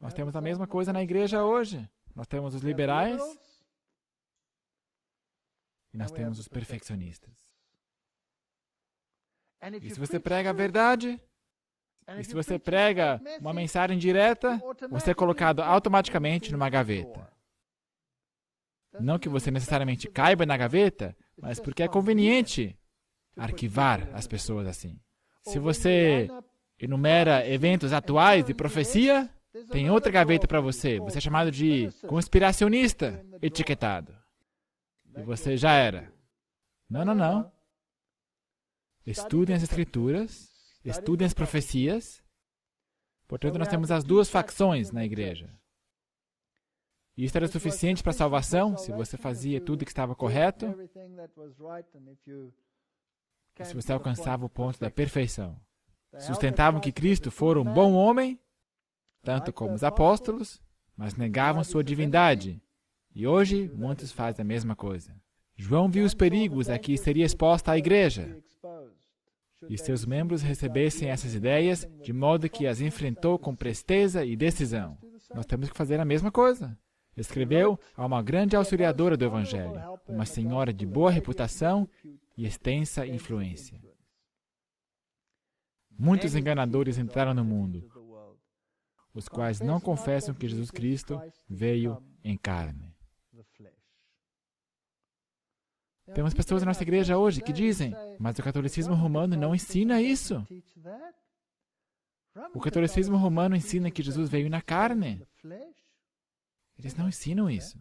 Nós temos a mesma coisa na igreja hoje. Nós temos os liberais e nós temos os perfeccionistas. E se você prega a verdade, e se você prega uma mensagem direta, você é colocado automaticamente numa gaveta. Não que você necessariamente caiba na gaveta, mas porque é conveniente arquivar as pessoas assim. Se você enumera eventos atuais e profecia, tem outra gaveta para você. Você é chamado de conspiracionista etiquetado. E você já era. Não, não, não. Estudem as escrituras, estudem as profecias. Portanto, nós temos as duas facções na igreja. E isso era suficiente para a salvação, se você fazia tudo que estava correto, e se você alcançava o ponto da perfeição. Sustentavam que Cristo fora um bom homem, tanto como os apóstolos, mas negavam sua divindade. E hoje muitos fazem a mesma coisa. João viu os perigos a que seria exposta a igreja. E seus membros recebessem essas ideias de modo que as enfrentou com presteza e decisão. Nós temos que fazer a mesma coisa. Escreveu a uma grande auxiliadora do Evangelho, uma senhora de boa reputação e extensa influência. Muitos enganadores entraram no mundo, os quais não confessam que Jesus Cristo veio em carne. Temos pessoas na nossa igreja hoje que dizem, mas o catolicismo romano não ensina isso. O catolicismo romano ensina que Jesus veio na carne. Eles não ensinam isso.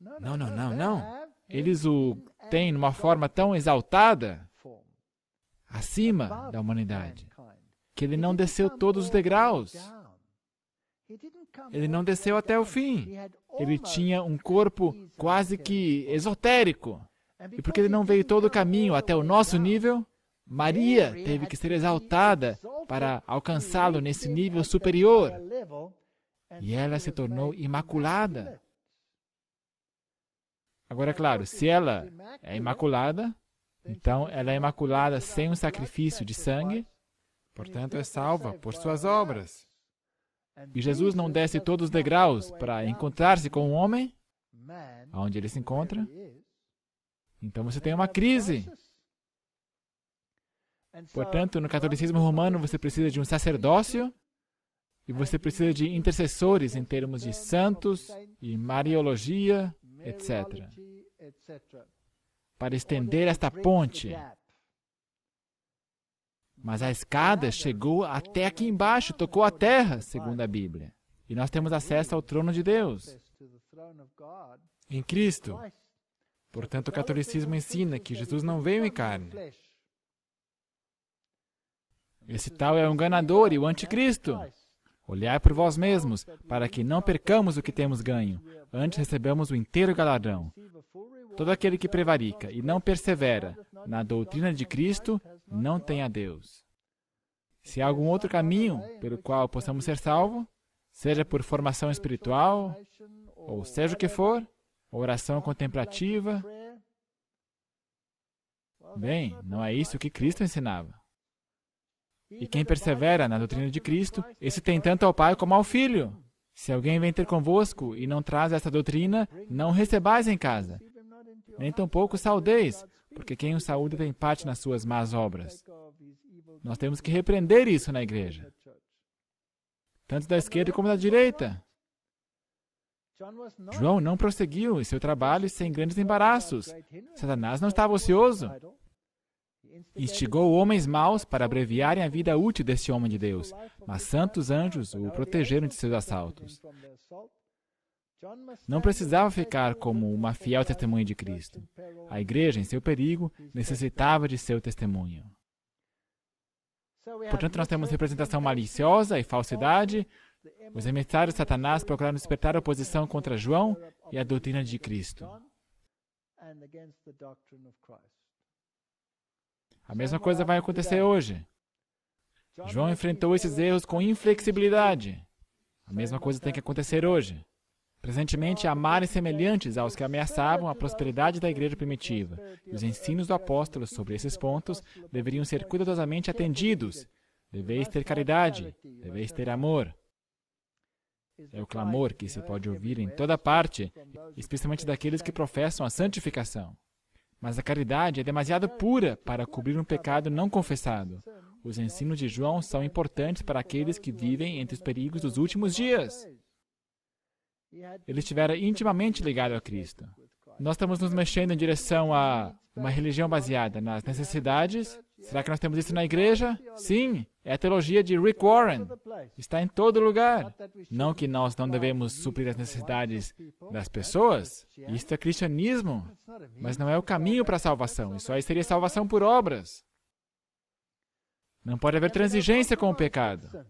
Não, não, não, não. Eles o têm numa forma tão exaltada acima da humanidade, que ele não desceu todos os degraus. Ele não desceu até o fim. Ele tinha um corpo quase que esotérico. E porque ele não veio todo o caminho até o nosso nível, Maria teve que ser exaltada para alcançá-lo nesse nível superior. E ela se tornou imaculada. Agora, é claro, se ela é imaculada, então, ela é imaculada sem um sacrifício de sangue, portanto, é salva por suas obras. E Jesus não desce todos os degraus para encontrar-se com o um homem, aonde ele se encontra. Então, você tem uma crise. Portanto, no catolicismo romano, você precisa de um sacerdócio e você precisa de intercessores em termos de santos e mariologia, etc para estender esta ponte. Mas a escada chegou até aqui embaixo, tocou a terra, segundo a Bíblia. E nós temos acesso ao trono de Deus em Cristo. Portanto, o catolicismo ensina que Jesus não veio em carne. Esse tal é o um enganador e o anticristo. Olhai por vós mesmos, para que não percamos o que temos ganho, antes recebamos o inteiro galardão. Todo aquele que prevarica e não persevera na doutrina de Cristo não tem a Deus. Se há algum outro caminho pelo qual possamos ser salvos, seja por formação espiritual, ou seja o que for, oração contemplativa, bem, não é isso que Cristo ensinava. E quem persevera na doutrina de Cristo, esse tem tanto ao Pai como ao Filho. Se alguém vem ter convosco e não traz essa doutrina, não recebais em casa, nem tampouco saudeis, porque quem o saúda tem parte nas suas más obras. Nós temos que repreender isso na igreja, tanto da esquerda como da direita. João não prosseguiu em seu trabalho sem grandes embaraços. Satanás não estava ocioso. Instigou homens maus para abreviarem a vida útil desse homem de Deus, mas santos anjos o protegeram de seus assaltos. Não precisava ficar como uma fiel testemunha de Cristo. A igreja, em seu perigo, necessitava de seu testemunho. Portanto, nós temos representação maliciosa e falsidade. Os emissários de Satanás procuraram despertar a oposição contra João e a doutrina de Cristo. A mesma coisa vai acontecer hoje. João enfrentou esses erros com inflexibilidade. A mesma coisa tem que acontecer hoje. Presentemente, amarem semelhantes aos que ameaçavam a prosperidade da igreja primitiva. E os ensinos do apóstolo sobre esses pontos deveriam ser cuidadosamente atendidos. Deveis ter caridade, deveis ter amor. É o clamor que se pode ouvir em toda parte, especialmente daqueles que professam a santificação. Mas a caridade é demasiado pura para cobrir um pecado não confessado. Os ensinos de João são importantes para aqueles que vivem entre os perigos dos últimos dias. Ele estivera intimamente ligado a Cristo. Nós estamos nos mexendo em direção a uma religião baseada nas necessidades. Será que nós temos isso na igreja? Sim, é a teologia de Rick Warren. Está em todo lugar. Não que nós não devemos suprir as necessidades das pessoas. Isto é cristianismo, mas não é o caminho para a salvação. Isso aí seria salvação por obras. Não pode haver transigência com o pecado.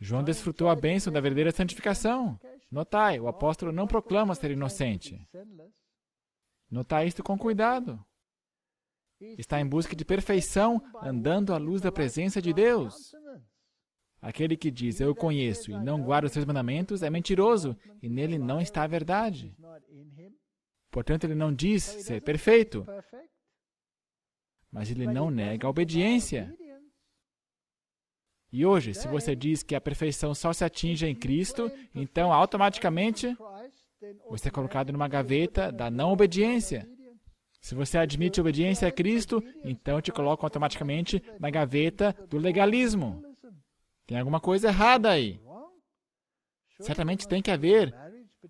João desfrutou a bênção da verdadeira santificação. Notai, o apóstolo não proclama ser inocente. Notai isto com cuidado. Está em busca de perfeição, andando à luz da presença de Deus. Aquele que diz, Eu conheço e não guarda os seus mandamentos, é mentiroso, e nele não está a verdade. Portanto, ele não diz ser perfeito, mas ele não nega a obediência. E hoje, se você diz que a perfeição só se atinge em Cristo, então automaticamente você é colocado numa gaveta da não obediência. Se você admite obediência a Cristo, então te colocam automaticamente na gaveta do legalismo. Tem alguma coisa errada aí. Certamente tem que haver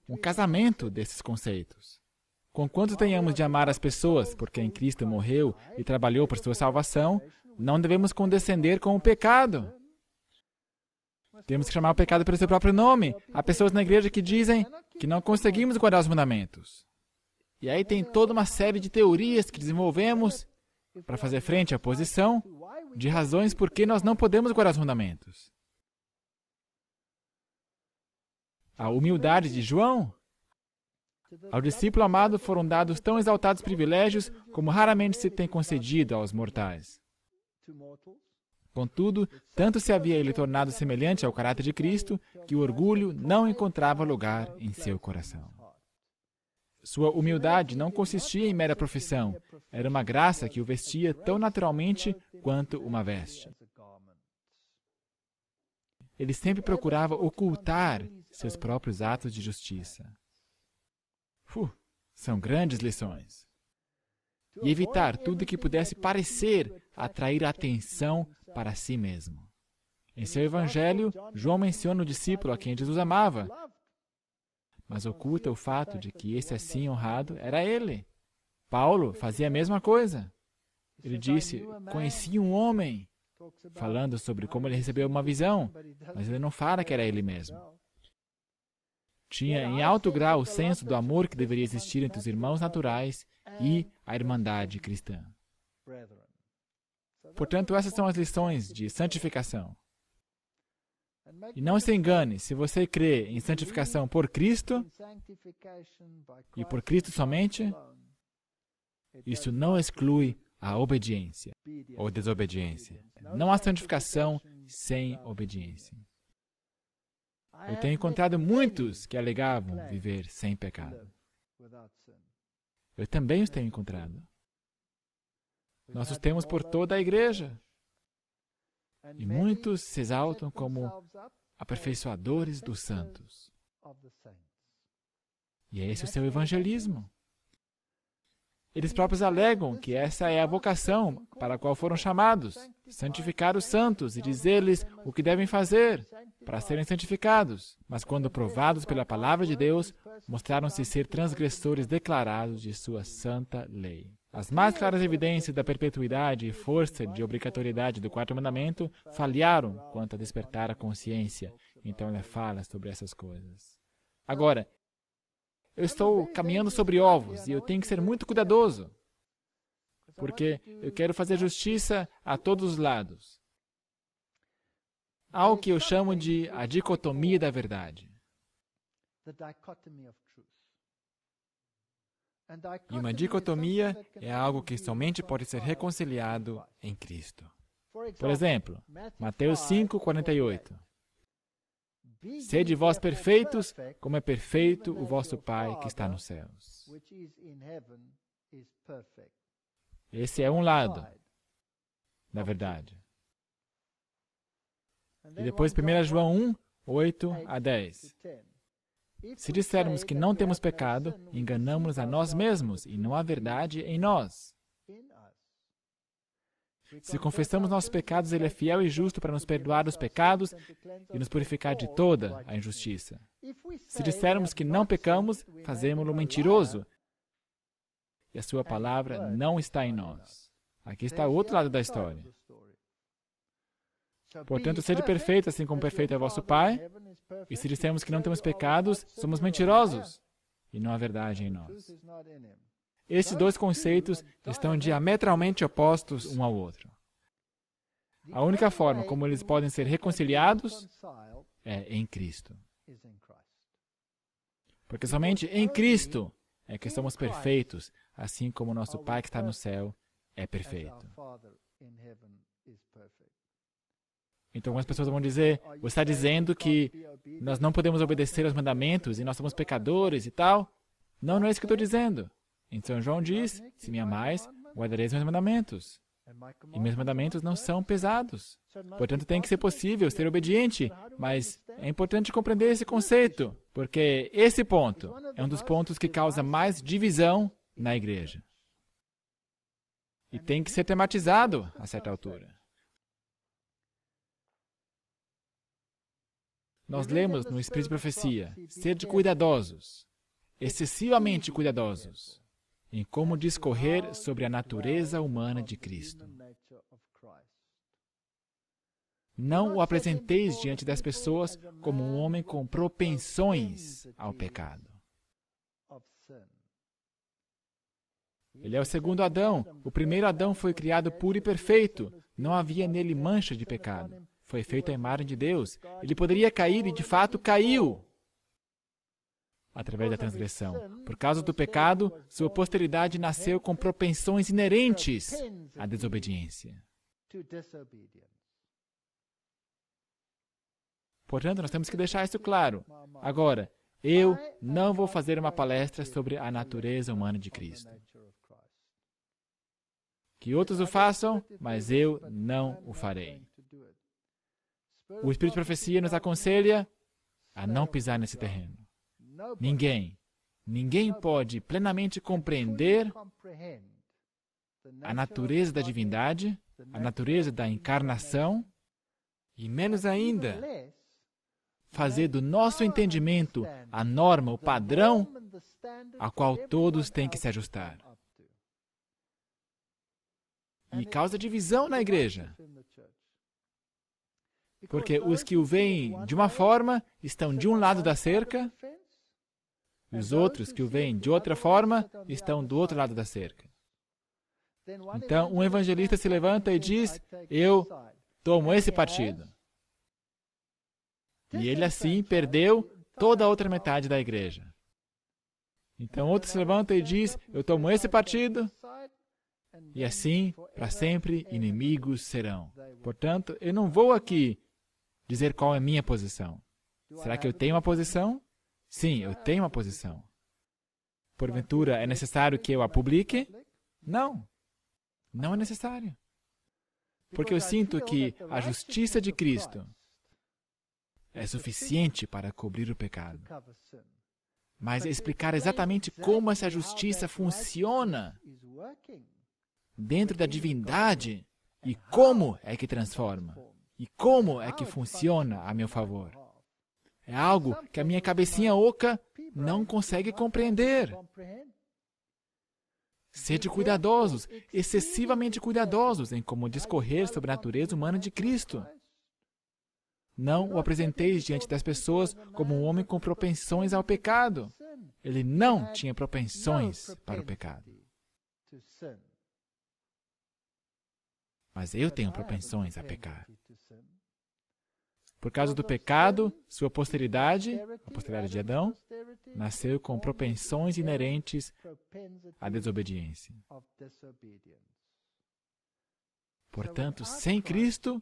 um casamento desses conceitos. Conquanto tenhamos de amar as pessoas por quem Cristo morreu e trabalhou por sua salvação, não devemos condescender com o pecado. Temos que chamar o pecado pelo seu próprio nome. Há pessoas na igreja que dizem que não conseguimos guardar os mandamentos. E aí tem toda uma série de teorias que desenvolvemos para fazer frente à posição de razões por que nós não podemos guardar os mandamentos. A humildade de João ao discípulo amado foram dados tão exaltados privilégios como raramente se tem concedido aos mortais. Contudo, tanto se havia ele tornado semelhante ao caráter de Cristo que o orgulho não encontrava lugar em seu coração. Sua humildade não consistia em mera profissão, era uma graça que o vestia tão naturalmente quanto uma veste. Ele sempre procurava ocultar seus próprios atos de justiça. Uf, são grandes lições. E evitar tudo que pudesse parecer atrair a atenção para si mesmo. Em seu evangelho, João menciona o discípulo a quem Jesus amava, mas oculta o fato de que esse assim honrado era ele. Paulo fazia a mesma coisa. Ele disse: Conheci um homem, falando sobre como ele recebeu uma visão, mas ele não fala que era ele mesmo. Tinha em alto grau o senso do amor que deveria existir entre os irmãos naturais e a irmandade cristã. Portanto, essas são as lições de santificação. E não se engane, se você crê em santificação por Cristo e por Cristo somente, isso não exclui a obediência ou desobediência. Não há santificação sem obediência. Eu tenho encontrado muitos que alegavam viver sem pecado. Eu também os tenho encontrado. Nós os temos por toda a igreja. E muitos se exaltam como aperfeiçoadores dos santos. E é esse o seu evangelismo. Eles próprios alegam que essa é a vocação para a qual foram chamados: santificar os santos e dizer-lhes o que devem fazer para serem santificados. Mas, quando provados pela palavra de Deus, mostraram-se ser transgressores declarados de sua santa lei. As mais claras evidências da perpetuidade e força de obrigatoriedade do quarto mandamento falharam quanto a despertar a consciência. Então ela fala sobre essas coisas. Agora, eu estou caminhando sobre ovos e eu tenho que ser muito cuidadoso, porque eu quero fazer justiça a todos os lados. Ao que eu chamo de a dicotomia da verdade. E uma dicotomia é algo que somente pode ser reconciliado em Cristo. Por exemplo, Mateus 5, 48. Sede vós perfeitos, como é perfeito o vosso Pai que está nos céus. Esse é um lado da verdade. E depois 1 João 1, 8 a 10. Se dissermos que não temos pecado, enganamos a nós mesmos e não há verdade em nós. Se confessamos nossos pecados, Ele é fiel e justo para nos perdoar os pecados e nos purificar de toda a injustiça. Se dissermos que não pecamos, fazemos-lo mentiroso e a Sua palavra não está em nós. Aqui está o outro lado da é história. Portanto, sede perfeito, assim como perfeito é vosso né? Pai. E se dissermos que não temos pecados, somos mentirosos, e não há verdade em nós. Esses dois conceitos estão diametralmente opostos um ao outro. A única forma como eles podem ser reconciliados é em Cristo. Porque somente em Cristo é que somos perfeitos, assim como nosso Pai que está no céu é perfeito. Então, algumas pessoas vão dizer: você está dizendo que nós não podemos obedecer aos mandamentos e nós somos pecadores e tal? Não, não é isso que eu estou dizendo. Então, João diz: se me amais, guardareis meus mandamentos. E meus mandamentos não são pesados. Portanto, tem que ser possível ser obediente. Mas é importante compreender esse conceito, porque esse ponto é um dos pontos que causa mais divisão na igreja. E tem que ser tematizado a certa altura. Nós lemos no Espírito de Profecia, sede cuidadosos, excessivamente cuidadosos, em como discorrer sobre a natureza humana de Cristo. Não o apresenteis diante das pessoas como um homem com propensões ao pecado. Ele é o segundo Adão. O primeiro Adão foi criado puro e perfeito. Não havia nele mancha de pecado. Foi feito à imagem de Deus. Ele poderia cair e, de fato, caiu através da transgressão. Por causa do pecado, sua posteridade nasceu com propensões inerentes à desobediência. Portanto, nós temos que deixar isso claro. Agora, eu não vou fazer uma palestra sobre a natureza humana de Cristo. Que outros o façam, mas eu não o farei. O Espírito de Profecia nos aconselha a não pisar nesse terreno. Ninguém, ninguém pode plenamente compreender a natureza da divindade, a natureza da encarnação, e menos ainda fazer do nosso entendimento a norma, o padrão a qual todos têm que se ajustar. E causa divisão na igreja. Porque os que o veem de uma forma estão de um lado da cerca, e os outros que o veem de outra forma estão do outro lado da cerca. Então, um evangelista se levanta e diz: Eu tomo esse partido. E ele, assim, perdeu toda a outra metade da igreja. Então, outro se levanta e diz: Eu tomo esse partido. E assim, para sempre, inimigos serão. Portanto, eu não vou aqui dizer qual é a minha posição. Será que eu tenho uma posição? Sim, eu ah, tenho uma posição. Porventura, é necessário que eu a publique? Não. Não é necessário. Porque eu sinto é que a justiça de Cristo é suficiente para cobrir o pecado. Mas explicar é exatamente como essa justiça funciona dentro da divindade e como é que transforma e como é que ah, funciona a meu favor. É algo que a minha cabecinha oca não consegue compreender. Sede cuidadosos, excessivamente cuidadosos em como discorrer sobre a natureza humana é de Cristo. Não o apresenteis diante das pessoas como um homem com propensões ao pecado. É Ele não é tinha propensões para o pecado. Mas eu tenho propensões a pecar. Por causa do pecado, sua posteridade, a posteridade de Adão, nasceu com propensões inerentes à desobediência. Portanto, sem Cristo,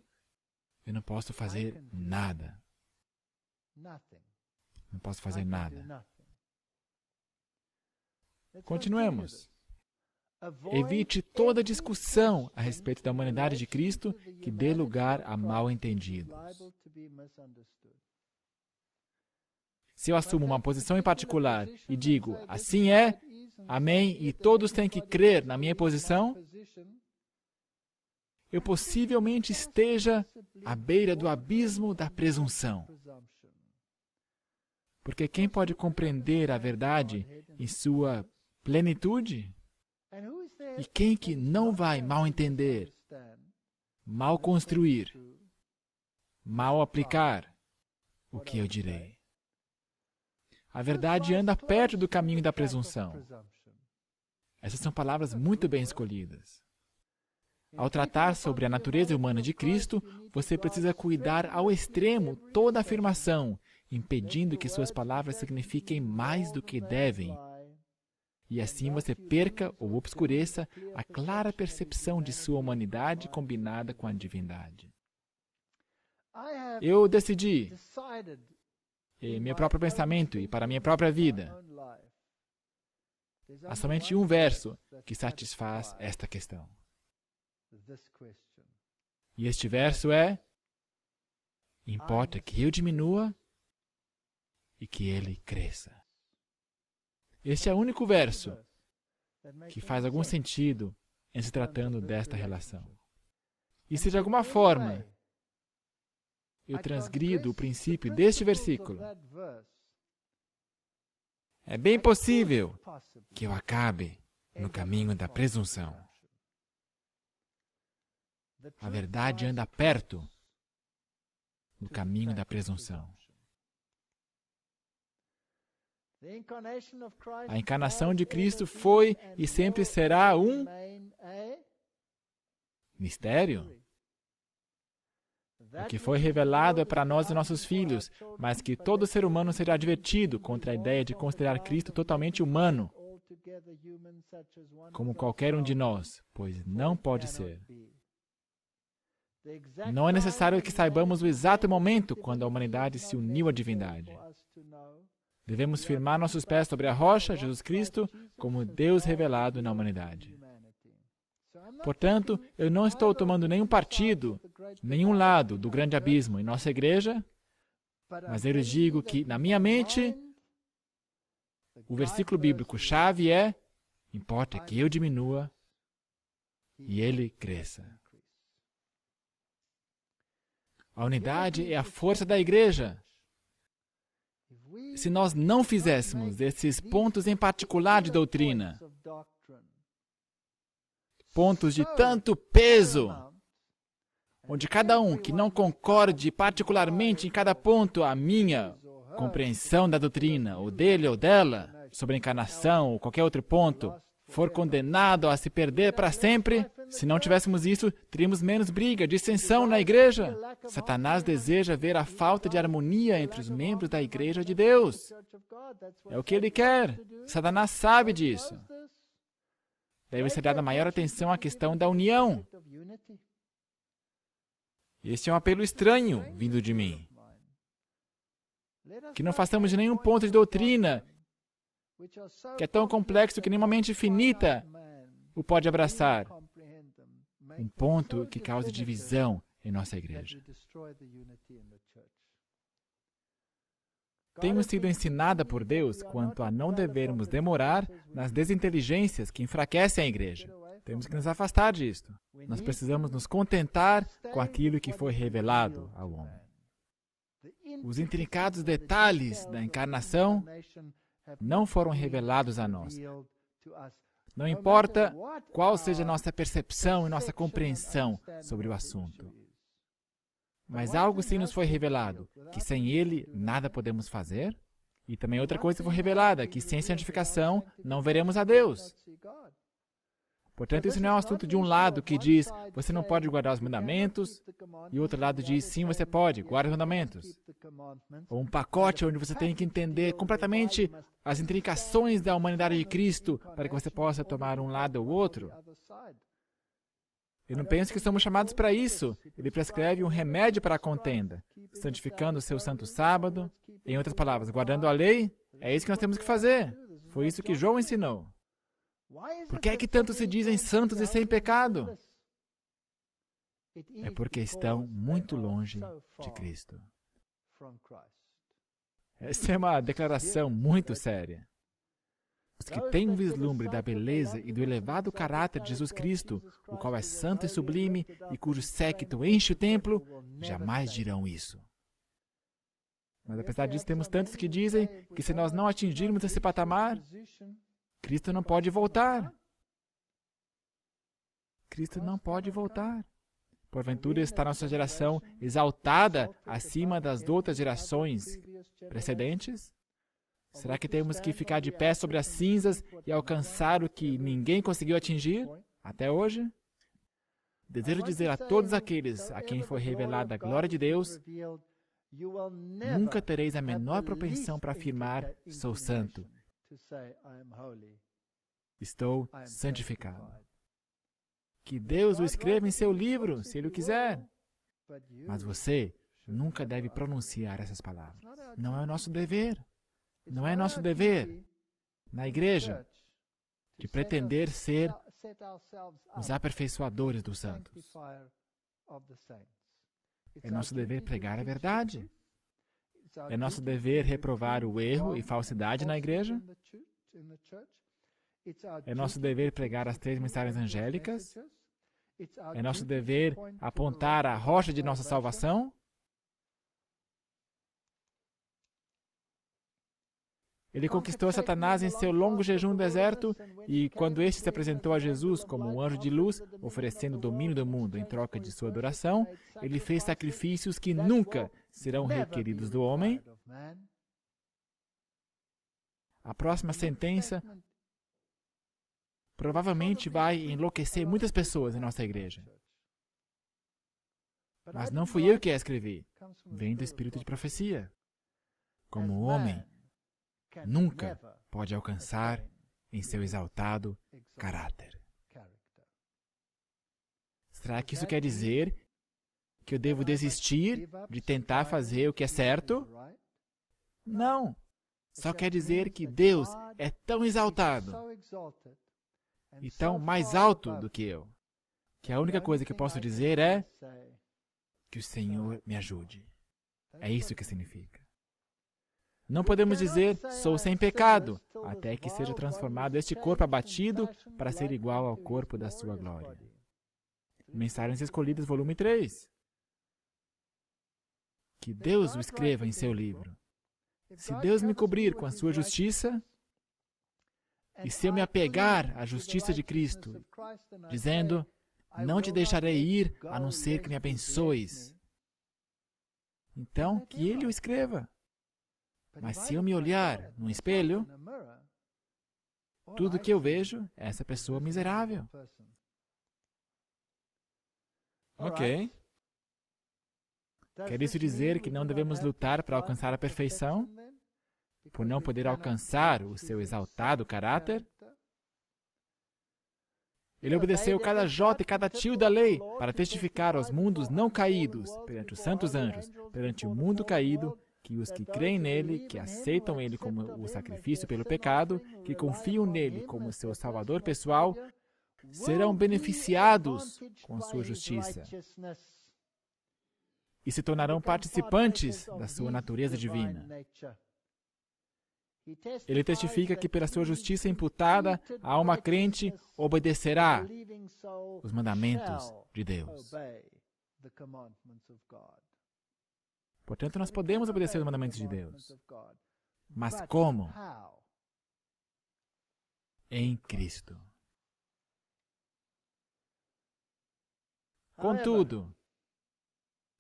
eu não posso fazer nada. Não posso fazer nada. Continuemos. Evite é toda discussão a respeito da humanidade de Cristo que dê lugar a mal entendidos. Se eu assumo uma posição em particular e digo assim é, amém, e todos têm que crer na minha posição, eu possivelmente esteja à beira do abismo da presunção. Porque quem pode compreender a verdade em sua plenitude? E quem que não vai mal entender, mal construir, mal aplicar o que eu direi? A verdade anda perto do caminho da presunção. Essas são palavras muito bem escolhidas. Ao tratar sobre a natureza humana de Cristo, você precisa cuidar ao extremo toda afirmação, impedindo que suas palavras signifiquem mais do que devem e assim você perca ou obscureça a clara percepção de sua humanidade combinada com a divindade. Eu decidi, em meu próprio pensamento e para minha própria vida, há somente um verso que satisfaz esta questão. E este verso é: Importa que eu diminua e que ele cresça. Este é o único verso que faz algum sentido em se tratando desta relação. E se de alguma forma eu transgrido o princípio deste versículo, é bem possível que eu acabe no caminho da presunção. A verdade anda perto do caminho da presunção. A encarnação de Cristo foi e sempre será um mistério. O que foi revelado é para nós e nossos filhos, mas que todo ser humano será advertido contra a ideia de considerar Cristo totalmente humano, como qualquer um de nós, pois não pode ser. Não é necessário que saibamos o exato momento quando a humanidade se uniu à divindade. Devemos firmar nossos pés sobre a rocha, Jesus Cristo, como Deus revelado na humanidade. Portanto, eu não estou tomando nenhum partido, nenhum lado do grande abismo em nossa igreja, mas eu lhes digo que, na minha mente, o versículo bíblico-chave é: importa que eu diminua e ele cresça. A unidade é a força da igreja se nós não fizéssemos esses pontos em particular de doutrina, pontos de tanto peso, onde cada um que não concorde particularmente em cada ponto a minha compreensão da doutrina, ou dele ou dela, sobre a encarnação ou qualquer outro ponto, for condenado a se perder para sempre, se não tivéssemos isso, teríamos menos briga, dissensão na igreja. Satanás deseja ver a falta de harmonia entre os membros da igreja de Deus. É o que ele quer. Satanás sabe disso. Deve ser dada maior atenção à questão da união. Este é um apelo estranho vindo de mim. Que não façamos nenhum ponto de doutrina que é tão complexo que nenhuma mente finita o pode abraçar um ponto que cause divisão em nossa igreja. Temos sido ensinada por Deus quanto a não devermos demorar nas desinteligências que enfraquecem a igreja. Temos que nos afastar disto. Nós precisamos nos contentar com aquilo que foi revelado ao homem. Os intrincados detalhes da encarnação não foram revelados a nós, não importa qual seja nossa percepção e nossa compreensão sobre o assunto. Mas algo sim nos foi revelado, que sem ele nada podemos fazer. E também outra coisa foi revelada, que sem santificação não veremos a Deus. Portanto, isso não é um assunto de um lado que diz você não pode guardar os mandamentos e o outro lado diz sim, você pode, guarda os mandamentos. Ou um pacote onde você tem que entender completamente as intricações da humanidade de Cristo para que você possa tomar um lado ou outro. Eu não penso que somos chamados para isso. Ele prescreve um remédio para a contenda, santificando o seu santo sábado. Em outras palavras, guardando a lei, é isso que nós temos que fazer. Foi isso que João ensinou. Por que é que tanto se dizem santos e sem pecado? É porque estão muito longe de Cristo. Essa é uma declaração muito séria. Os que têm um vislumbre da beleza e do elevado caráter de Jesus Cristo, o qual é santo e sublime e cujo séquito enche o templo, jamais dirão isso. Mas apesar disso, temos tantos que dizem que se nós não atingirmos esse patamar, Cristo não pode voltar. Cristo não pode voltar. Porventura está nossa geração exaltada acima das outras gerações precedentes? Será que temos que ficar de pé sobre as cinzas e alcançar o que ninguém conseguiu atingir até hoje? Desejo dizer a todos aqueles a quem foi revelada a glória de Deus: nunca tereis a menor propensão para afirmar, sou santo. Estou santificado. Que Deus o escreva em seu livro, se ele o quiser. Mas você nunca deve pronunciar essas palavras. Não é o nosso dever. Não é nosso dever, na igreja, de pretender ser os aperfeiçoadores dos santos. É nosso dever pregar a verdade. É nosso dever reprovar o erro e falsidade na igreja? É nosso dever pregar as três mensagens angélicas? É nosso dever apontar a rocha de nossa salvação? Ele conquistou Satanás em seu longo jejum no deserto e, quando este se apresentou a Jesus como um anjo de luz, oferecendo o domínio do mundo em troca de sua adoração, ele fez sacrifícios que nunca serão requeridos do homem. A próxima sentença provavelmente vai enlouquecer muitas pessoas em nossa igreja. Mas não fui eu que a escrevi. Vem do espírito de profecia. Como o homem, nunca pode alcançar em seu exaltado caráter. Será que isso quer dizer que eu devo desistir de tentar fazer o que é certo? Não. Só quer dizer que Deus é tão exaltado e tão mais alto do que eu, que a única coisa que eu posso dizer é que o Senhor me ajude. É isso que significa. Não podemos dizer, sou sem pecado, até que seja transformado este corpo abatido para ser igual ao corpo da sua glória. Mensagens Escolhidas, volume 3 que Deus o escreva em seu livro. Se Deus me cobrir com a sua justiça, e se eu me apegar à justiça de Cristo, dizendo: Não te deixarei ir a não ser que me abençoes, então que ele o escreva. Mas se eu me olhar no espelho, tudo que eu vejo é essa pessoa miserável. Ok. Tá Quer isso dizer que não devemos lutar para alcançar a perfeição? Por não poder alcançar o seu exaltado tá? caráter? Tá. Ele obedeceu cada jota e cada tio da lei para testificar aos mundos não caídos, perante os santos anjos, perante o mundo caído, que os que creem nele, que aceitam ele como o sacrifício pelo pecado, assim, que é confiam nele como seu assim, salvador pessoal, serão beneficiados com sua justiça e se tornarão então, participantes da sua natureza divina. Ele testifica que, pela sua justiça imputada, a alma crente obedecerá os mandamentos de Deus. Portanto, nós podemos obedecer os mandamentos de Deus. Mas como? Em Cristo. Contudo,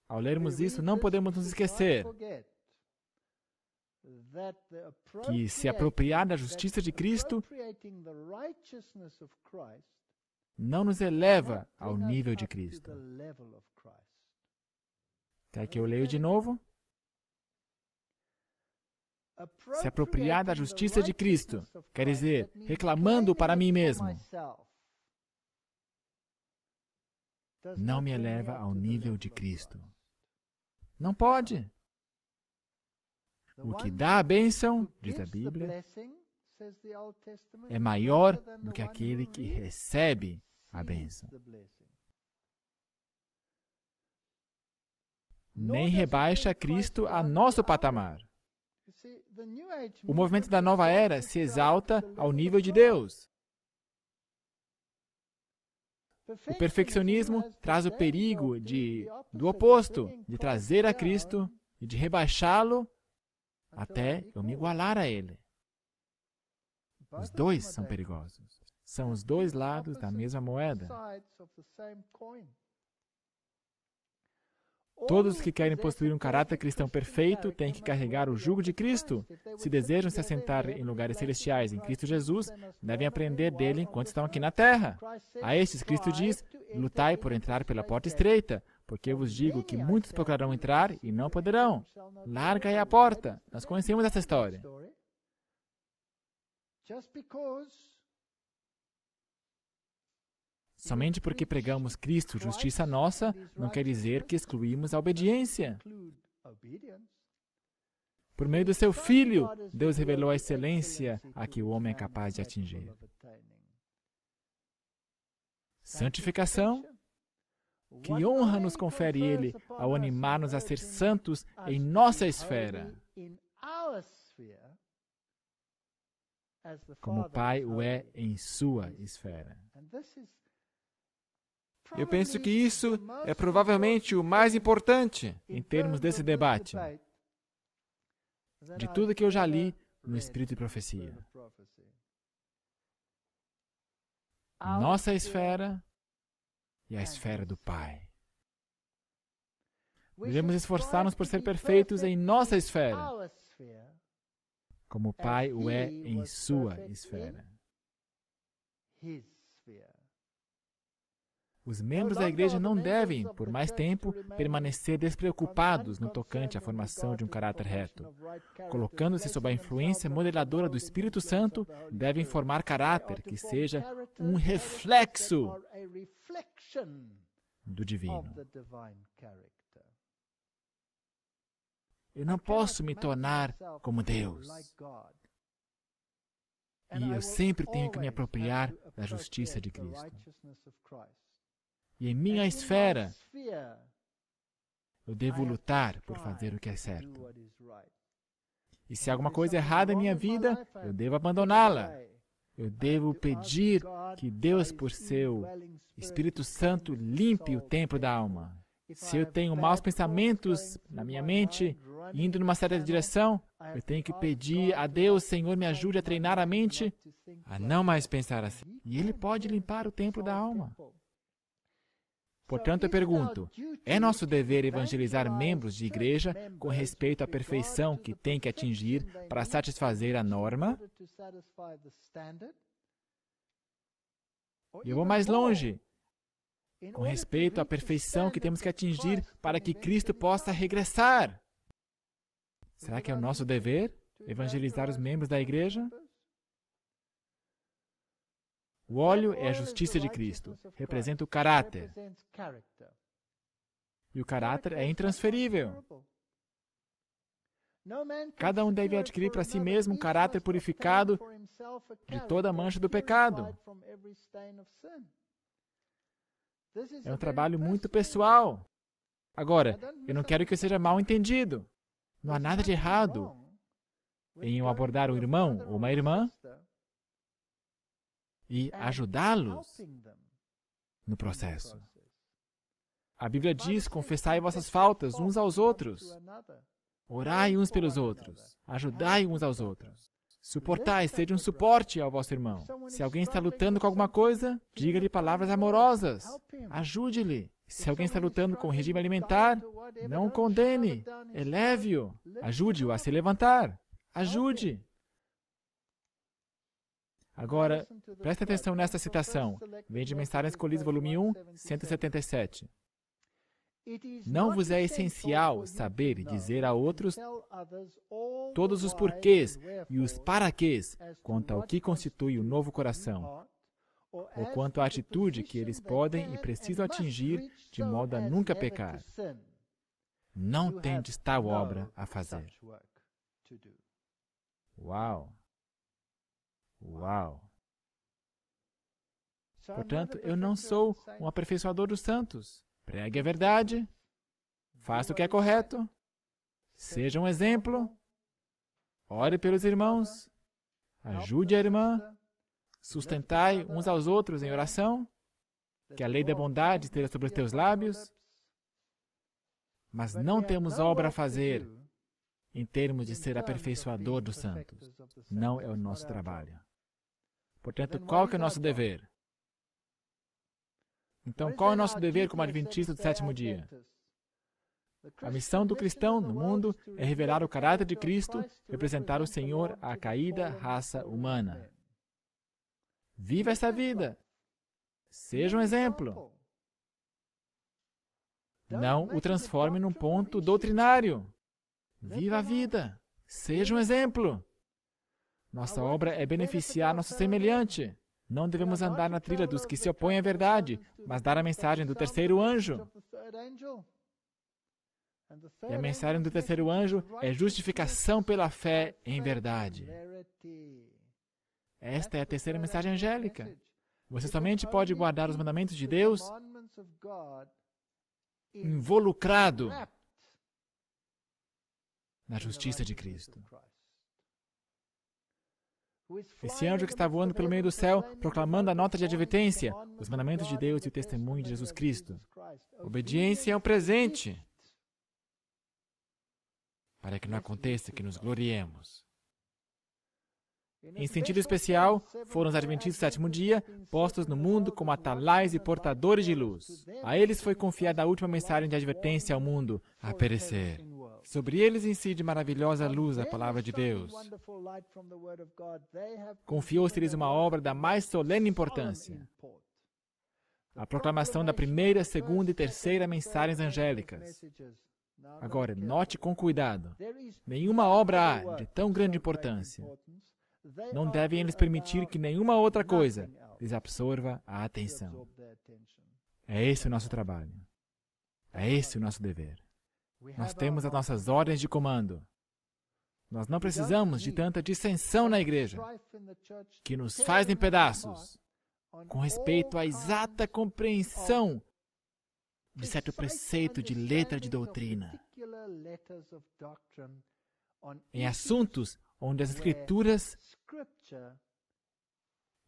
ao lermos isso, não podemos nos esquecer que se apropriar da justiça de Cristo não nos eleva ao nível de Cristo. Quer que eu leio de novo. Se apropriar da justiça de Cristo, quer dizer, reclamando para mim mesmo, não me eleva ao nível de Cristo. Não pode. O que dá a bênção, diz a Bíblia, é maior do que aquele que recebe a bênção. Nem rebaixa Cristo a nosso patamar. O movimento da nova era se exalta ao nível de Deus. O perfeccionismo traz o né? perigo de do oposto, de então, trazer a então, Cristo né? e de rebaixá-lo até então, eu me igualar a ele. Os dois são perigosos. São os dois lados da mesma moeda. Todos que querem possuir um caráter cristão perfeito têm que carregar o jugo de Cristo. Se desejam se assentar em lugares celestiais em Cristo Jesus, devem aprender dele enquanto estão aqui na terra. A estes, Cristo diz: Lutai por entrar pela porta estreita, porque eu então vos digo que é muitos procurarão entrar e não poderão. Larga aí a porta. Nós conhecemos essa história. Just because Somente porque pregamos Cristo, justiça nossa, não quer dizer que excluímos a obediência. Por meio do seu Filho, Deus revelou a excelência a que o homem é capaz de atingir. Santificação, que honra nos confere Ele ao animar-nos a ser santos em nossa esfera. Como o Pai o é em sua esfera. Eu penso que isso é provavelmente o mais importante em termos desse debate, de tudo que eu já li no Espírito e Profecia. Nossa esfera e a esfera do Pai. Devemos esforçar-nos por ser perfeitos em nossa esfera, como o Pai o é em sua esfera. Os é membros da igreja não devem, por mais tempo, permanecer despreocupados no tocante à formação de um caráter reto. Colocando-se sob a influência modeladora do Espírito Santo, devem formar caráter que seja um reflexo do divino. Eu não posso me tornar como Deus. E eu sempre tenho que me apropriar da justiça de Cristo. E em minha esfera, eu devo lutar por fazer o que é certo. E se há alguma coisa errada em minha vida, eu devo abandoná-la. Eu devo pedir que Deus, por seu Espírito Santo, limpe o templo da alma. Se eu tenho maus pensamentos na minha mente, indo numa certa direção, eu tenho que pedir a Deus, Senhor, me ajude a treinar a mente a não mais pensar assim. E Ele pode limpar o templo da alma. Portanto, eu pergunto: é nosso dever evangelizar membros de igreja com respeito à perfeição que tem que atingir para satisfazer a norma? E eu vou mais longe. Com respeito à perfeição que temos que atingir para que Cristo possa regressar. Será que é o nosso dever evangelizar os membros da igreja? O óleo é a justiça de Cristo, representa o caráter. E o caráter é, é intransferível. Cada um deve adquirir para si mesmo um caráter purificado de toda a mancha do pecado. É um trabalho muito pessoal. Agora, eu não quero que eu seja mal entendido. Não há nada de errado em eu abordar um irmão ou uma irmã e ajudá-los no processo. A Bíblia diz: confessai vossas faltas uns aos outros, orai uns pelos outros, ajudai uns aos outros. Suportai, seja um suporte ao vosso irmão. Se alguém está lutando com alguma coisa, diga-lhe palavras amorosas, ajude-lhe. Se alguém está lutando com o regime alimentar, não o condene, eleve-o, ajude-o a se levantar, ajude. Agora, preste atenção nesta citação. Vem de Mensagem Escolhida, volume 1, 177. Não vos é essencial saber e dizer a outros todos os porquês e os paraquês quanto ao que constitui o novo coração, ou quanto à atitude que eles podem e precisam atingir de modo a nunca pecar. Não tendes tal obra a fazer. Uau! Uau! Portanto, eu não sou um aperfeiçoador dos santos. Pregue a verdade, faça o que é correto, seja um exemplo, ore pelos irmãos, ajude a irmã, sustentai uns aos outros em oração, que a lei da bondade esteja sobre os teus lábios. Mas não temos obra a fazer em termos de ser aperfeiçoador dos santos. Não é o nosso trabalho. Portanto, qual é, então, é, é o nosso dever? Então, qual é o nosso dever como adventista do sétimo dia? A missão do cristão no mundo é revelar o caráter de Cristo, representar o Senhor à caída raça humana. Viva essa vida! Seja um exemplo! Não o transforme num ponto doutrinário. Viva a vida! Seja um exemplo! Nossa obra é beneficiar nosso né? semelhante. Não devemos andar na trilha dos que se opõem à verdade, mas dar a mensagem do terceiro anjo. E a mensagem do terceiro anjo é justificação pela fé em verdade. Esta é a terceira mensagem angélica. Você somente pode guardar os mandamentos de Deus involucrado na justiça de Cristo. Esse anjo que está voando pelo meio do céu, proclamando a nota de advertência, os mandamentos de Deus e o testemunho de Jesus Cristo. Obediência é um presente para que não aconteça que nos gloriemos. Em sentido especial, foram os adventistas do sétimo dia postos no mundo como atalais e portadores de luz. A eles foi confiada a última mensagem de advertência ao mundo a perecer. Sobre eles incide maravilhosa luz a palavra de Deus. Confiou-se-lhes uma obra da mais solene importância. A proclamação da primeira, segunda e terceira mensagens angélicas. Agora, note com cuidado: nenhuma obra há de tão grande importância. Não devem eles permitir que nenhuma outra coisa lhes absorva a atenção. É esse o nosso trabalho. É esse o nosso dever. Nós temos as nossas ordens de comando. Nós não precisamos de tanta dissensão na igreja, que nos faz em pedaços, com respeito à exata compreensão de certo preceito de letra de doutrina, em assuntos onde as Escrituras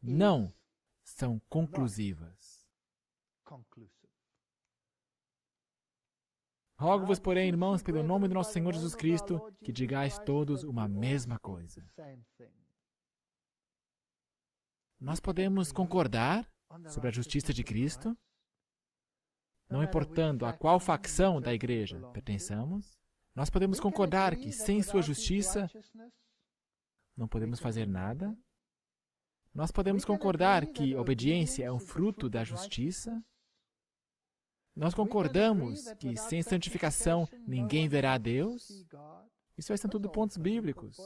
não são conclusivas. Rogo-vos, porém, irmãos, pelo nome do nosso Senhor Jesus Cristo, que digais todos uma mesma coisa. Nós podemos concordar sobre a justiça de Cristo, não importando a qual facção da igreja pertençamos, nós podemos concordar que sem sua justiça não podemos fazer nada. Nós podemos concordar que obediência é um fruto da justiça. Nós concordamos que sem é santificação ninguém é verá a Deus? Isso são tudo pontos é bíblicos.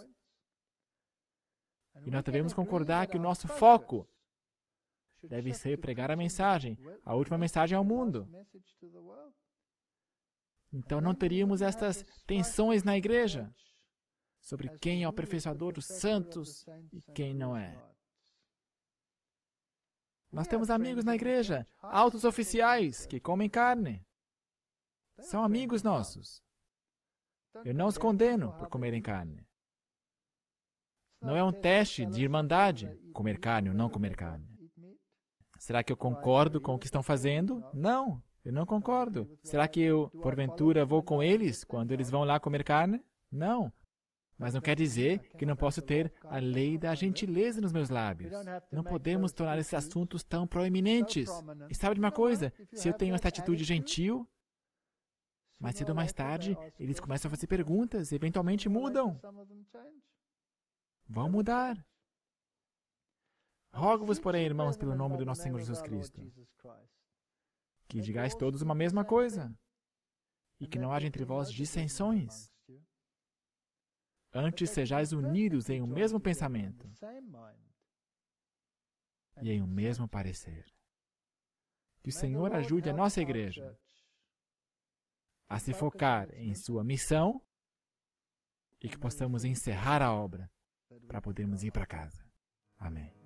E nós devemos concordar que o nosso foco deve ser pregar a mensagem, a última mensagem ao mundo. Então não teríamos estas tensões na igreja sobre quem é o aperfeiçoador dos santos e quem não é. Nós temos amigos na igreja, altos oficiais que comem carne. São amigos nossos. Eu não os condeno por comerem carne. Não é um teste de irmandade comer carne ou não comer carne. Será que eu concordo com o que estão fazendo? Não, eu não concordo. Será que eu, porventura, vou com eles quando eles vão lá comer carne? Não. Mas não quer dizer que não posso ter a lei da gentileza nos meus lábios. Não podemos tornar esses assuntos tão proeminentes. E sabe de uma coisa? Se eu tenho essa atitude gentil, mais cedo ou mais tarde, eles começam a fazer perguntas, e eventualmente mudam. Vão mudar. Rogo-vos, porém, irmãos, pelo nome do nosso Senhor Jesus Cristo, que digais todos uma mesma coisa, e que não haja entre vós dissensões Antes sejais unidos em o um mesmo pensamento e em o um mesmo parecer. Que o Senhor ajude a nossa igreja a se focar em sua missão e que possamos encerrar a obra para podermos ir para casa. Amém.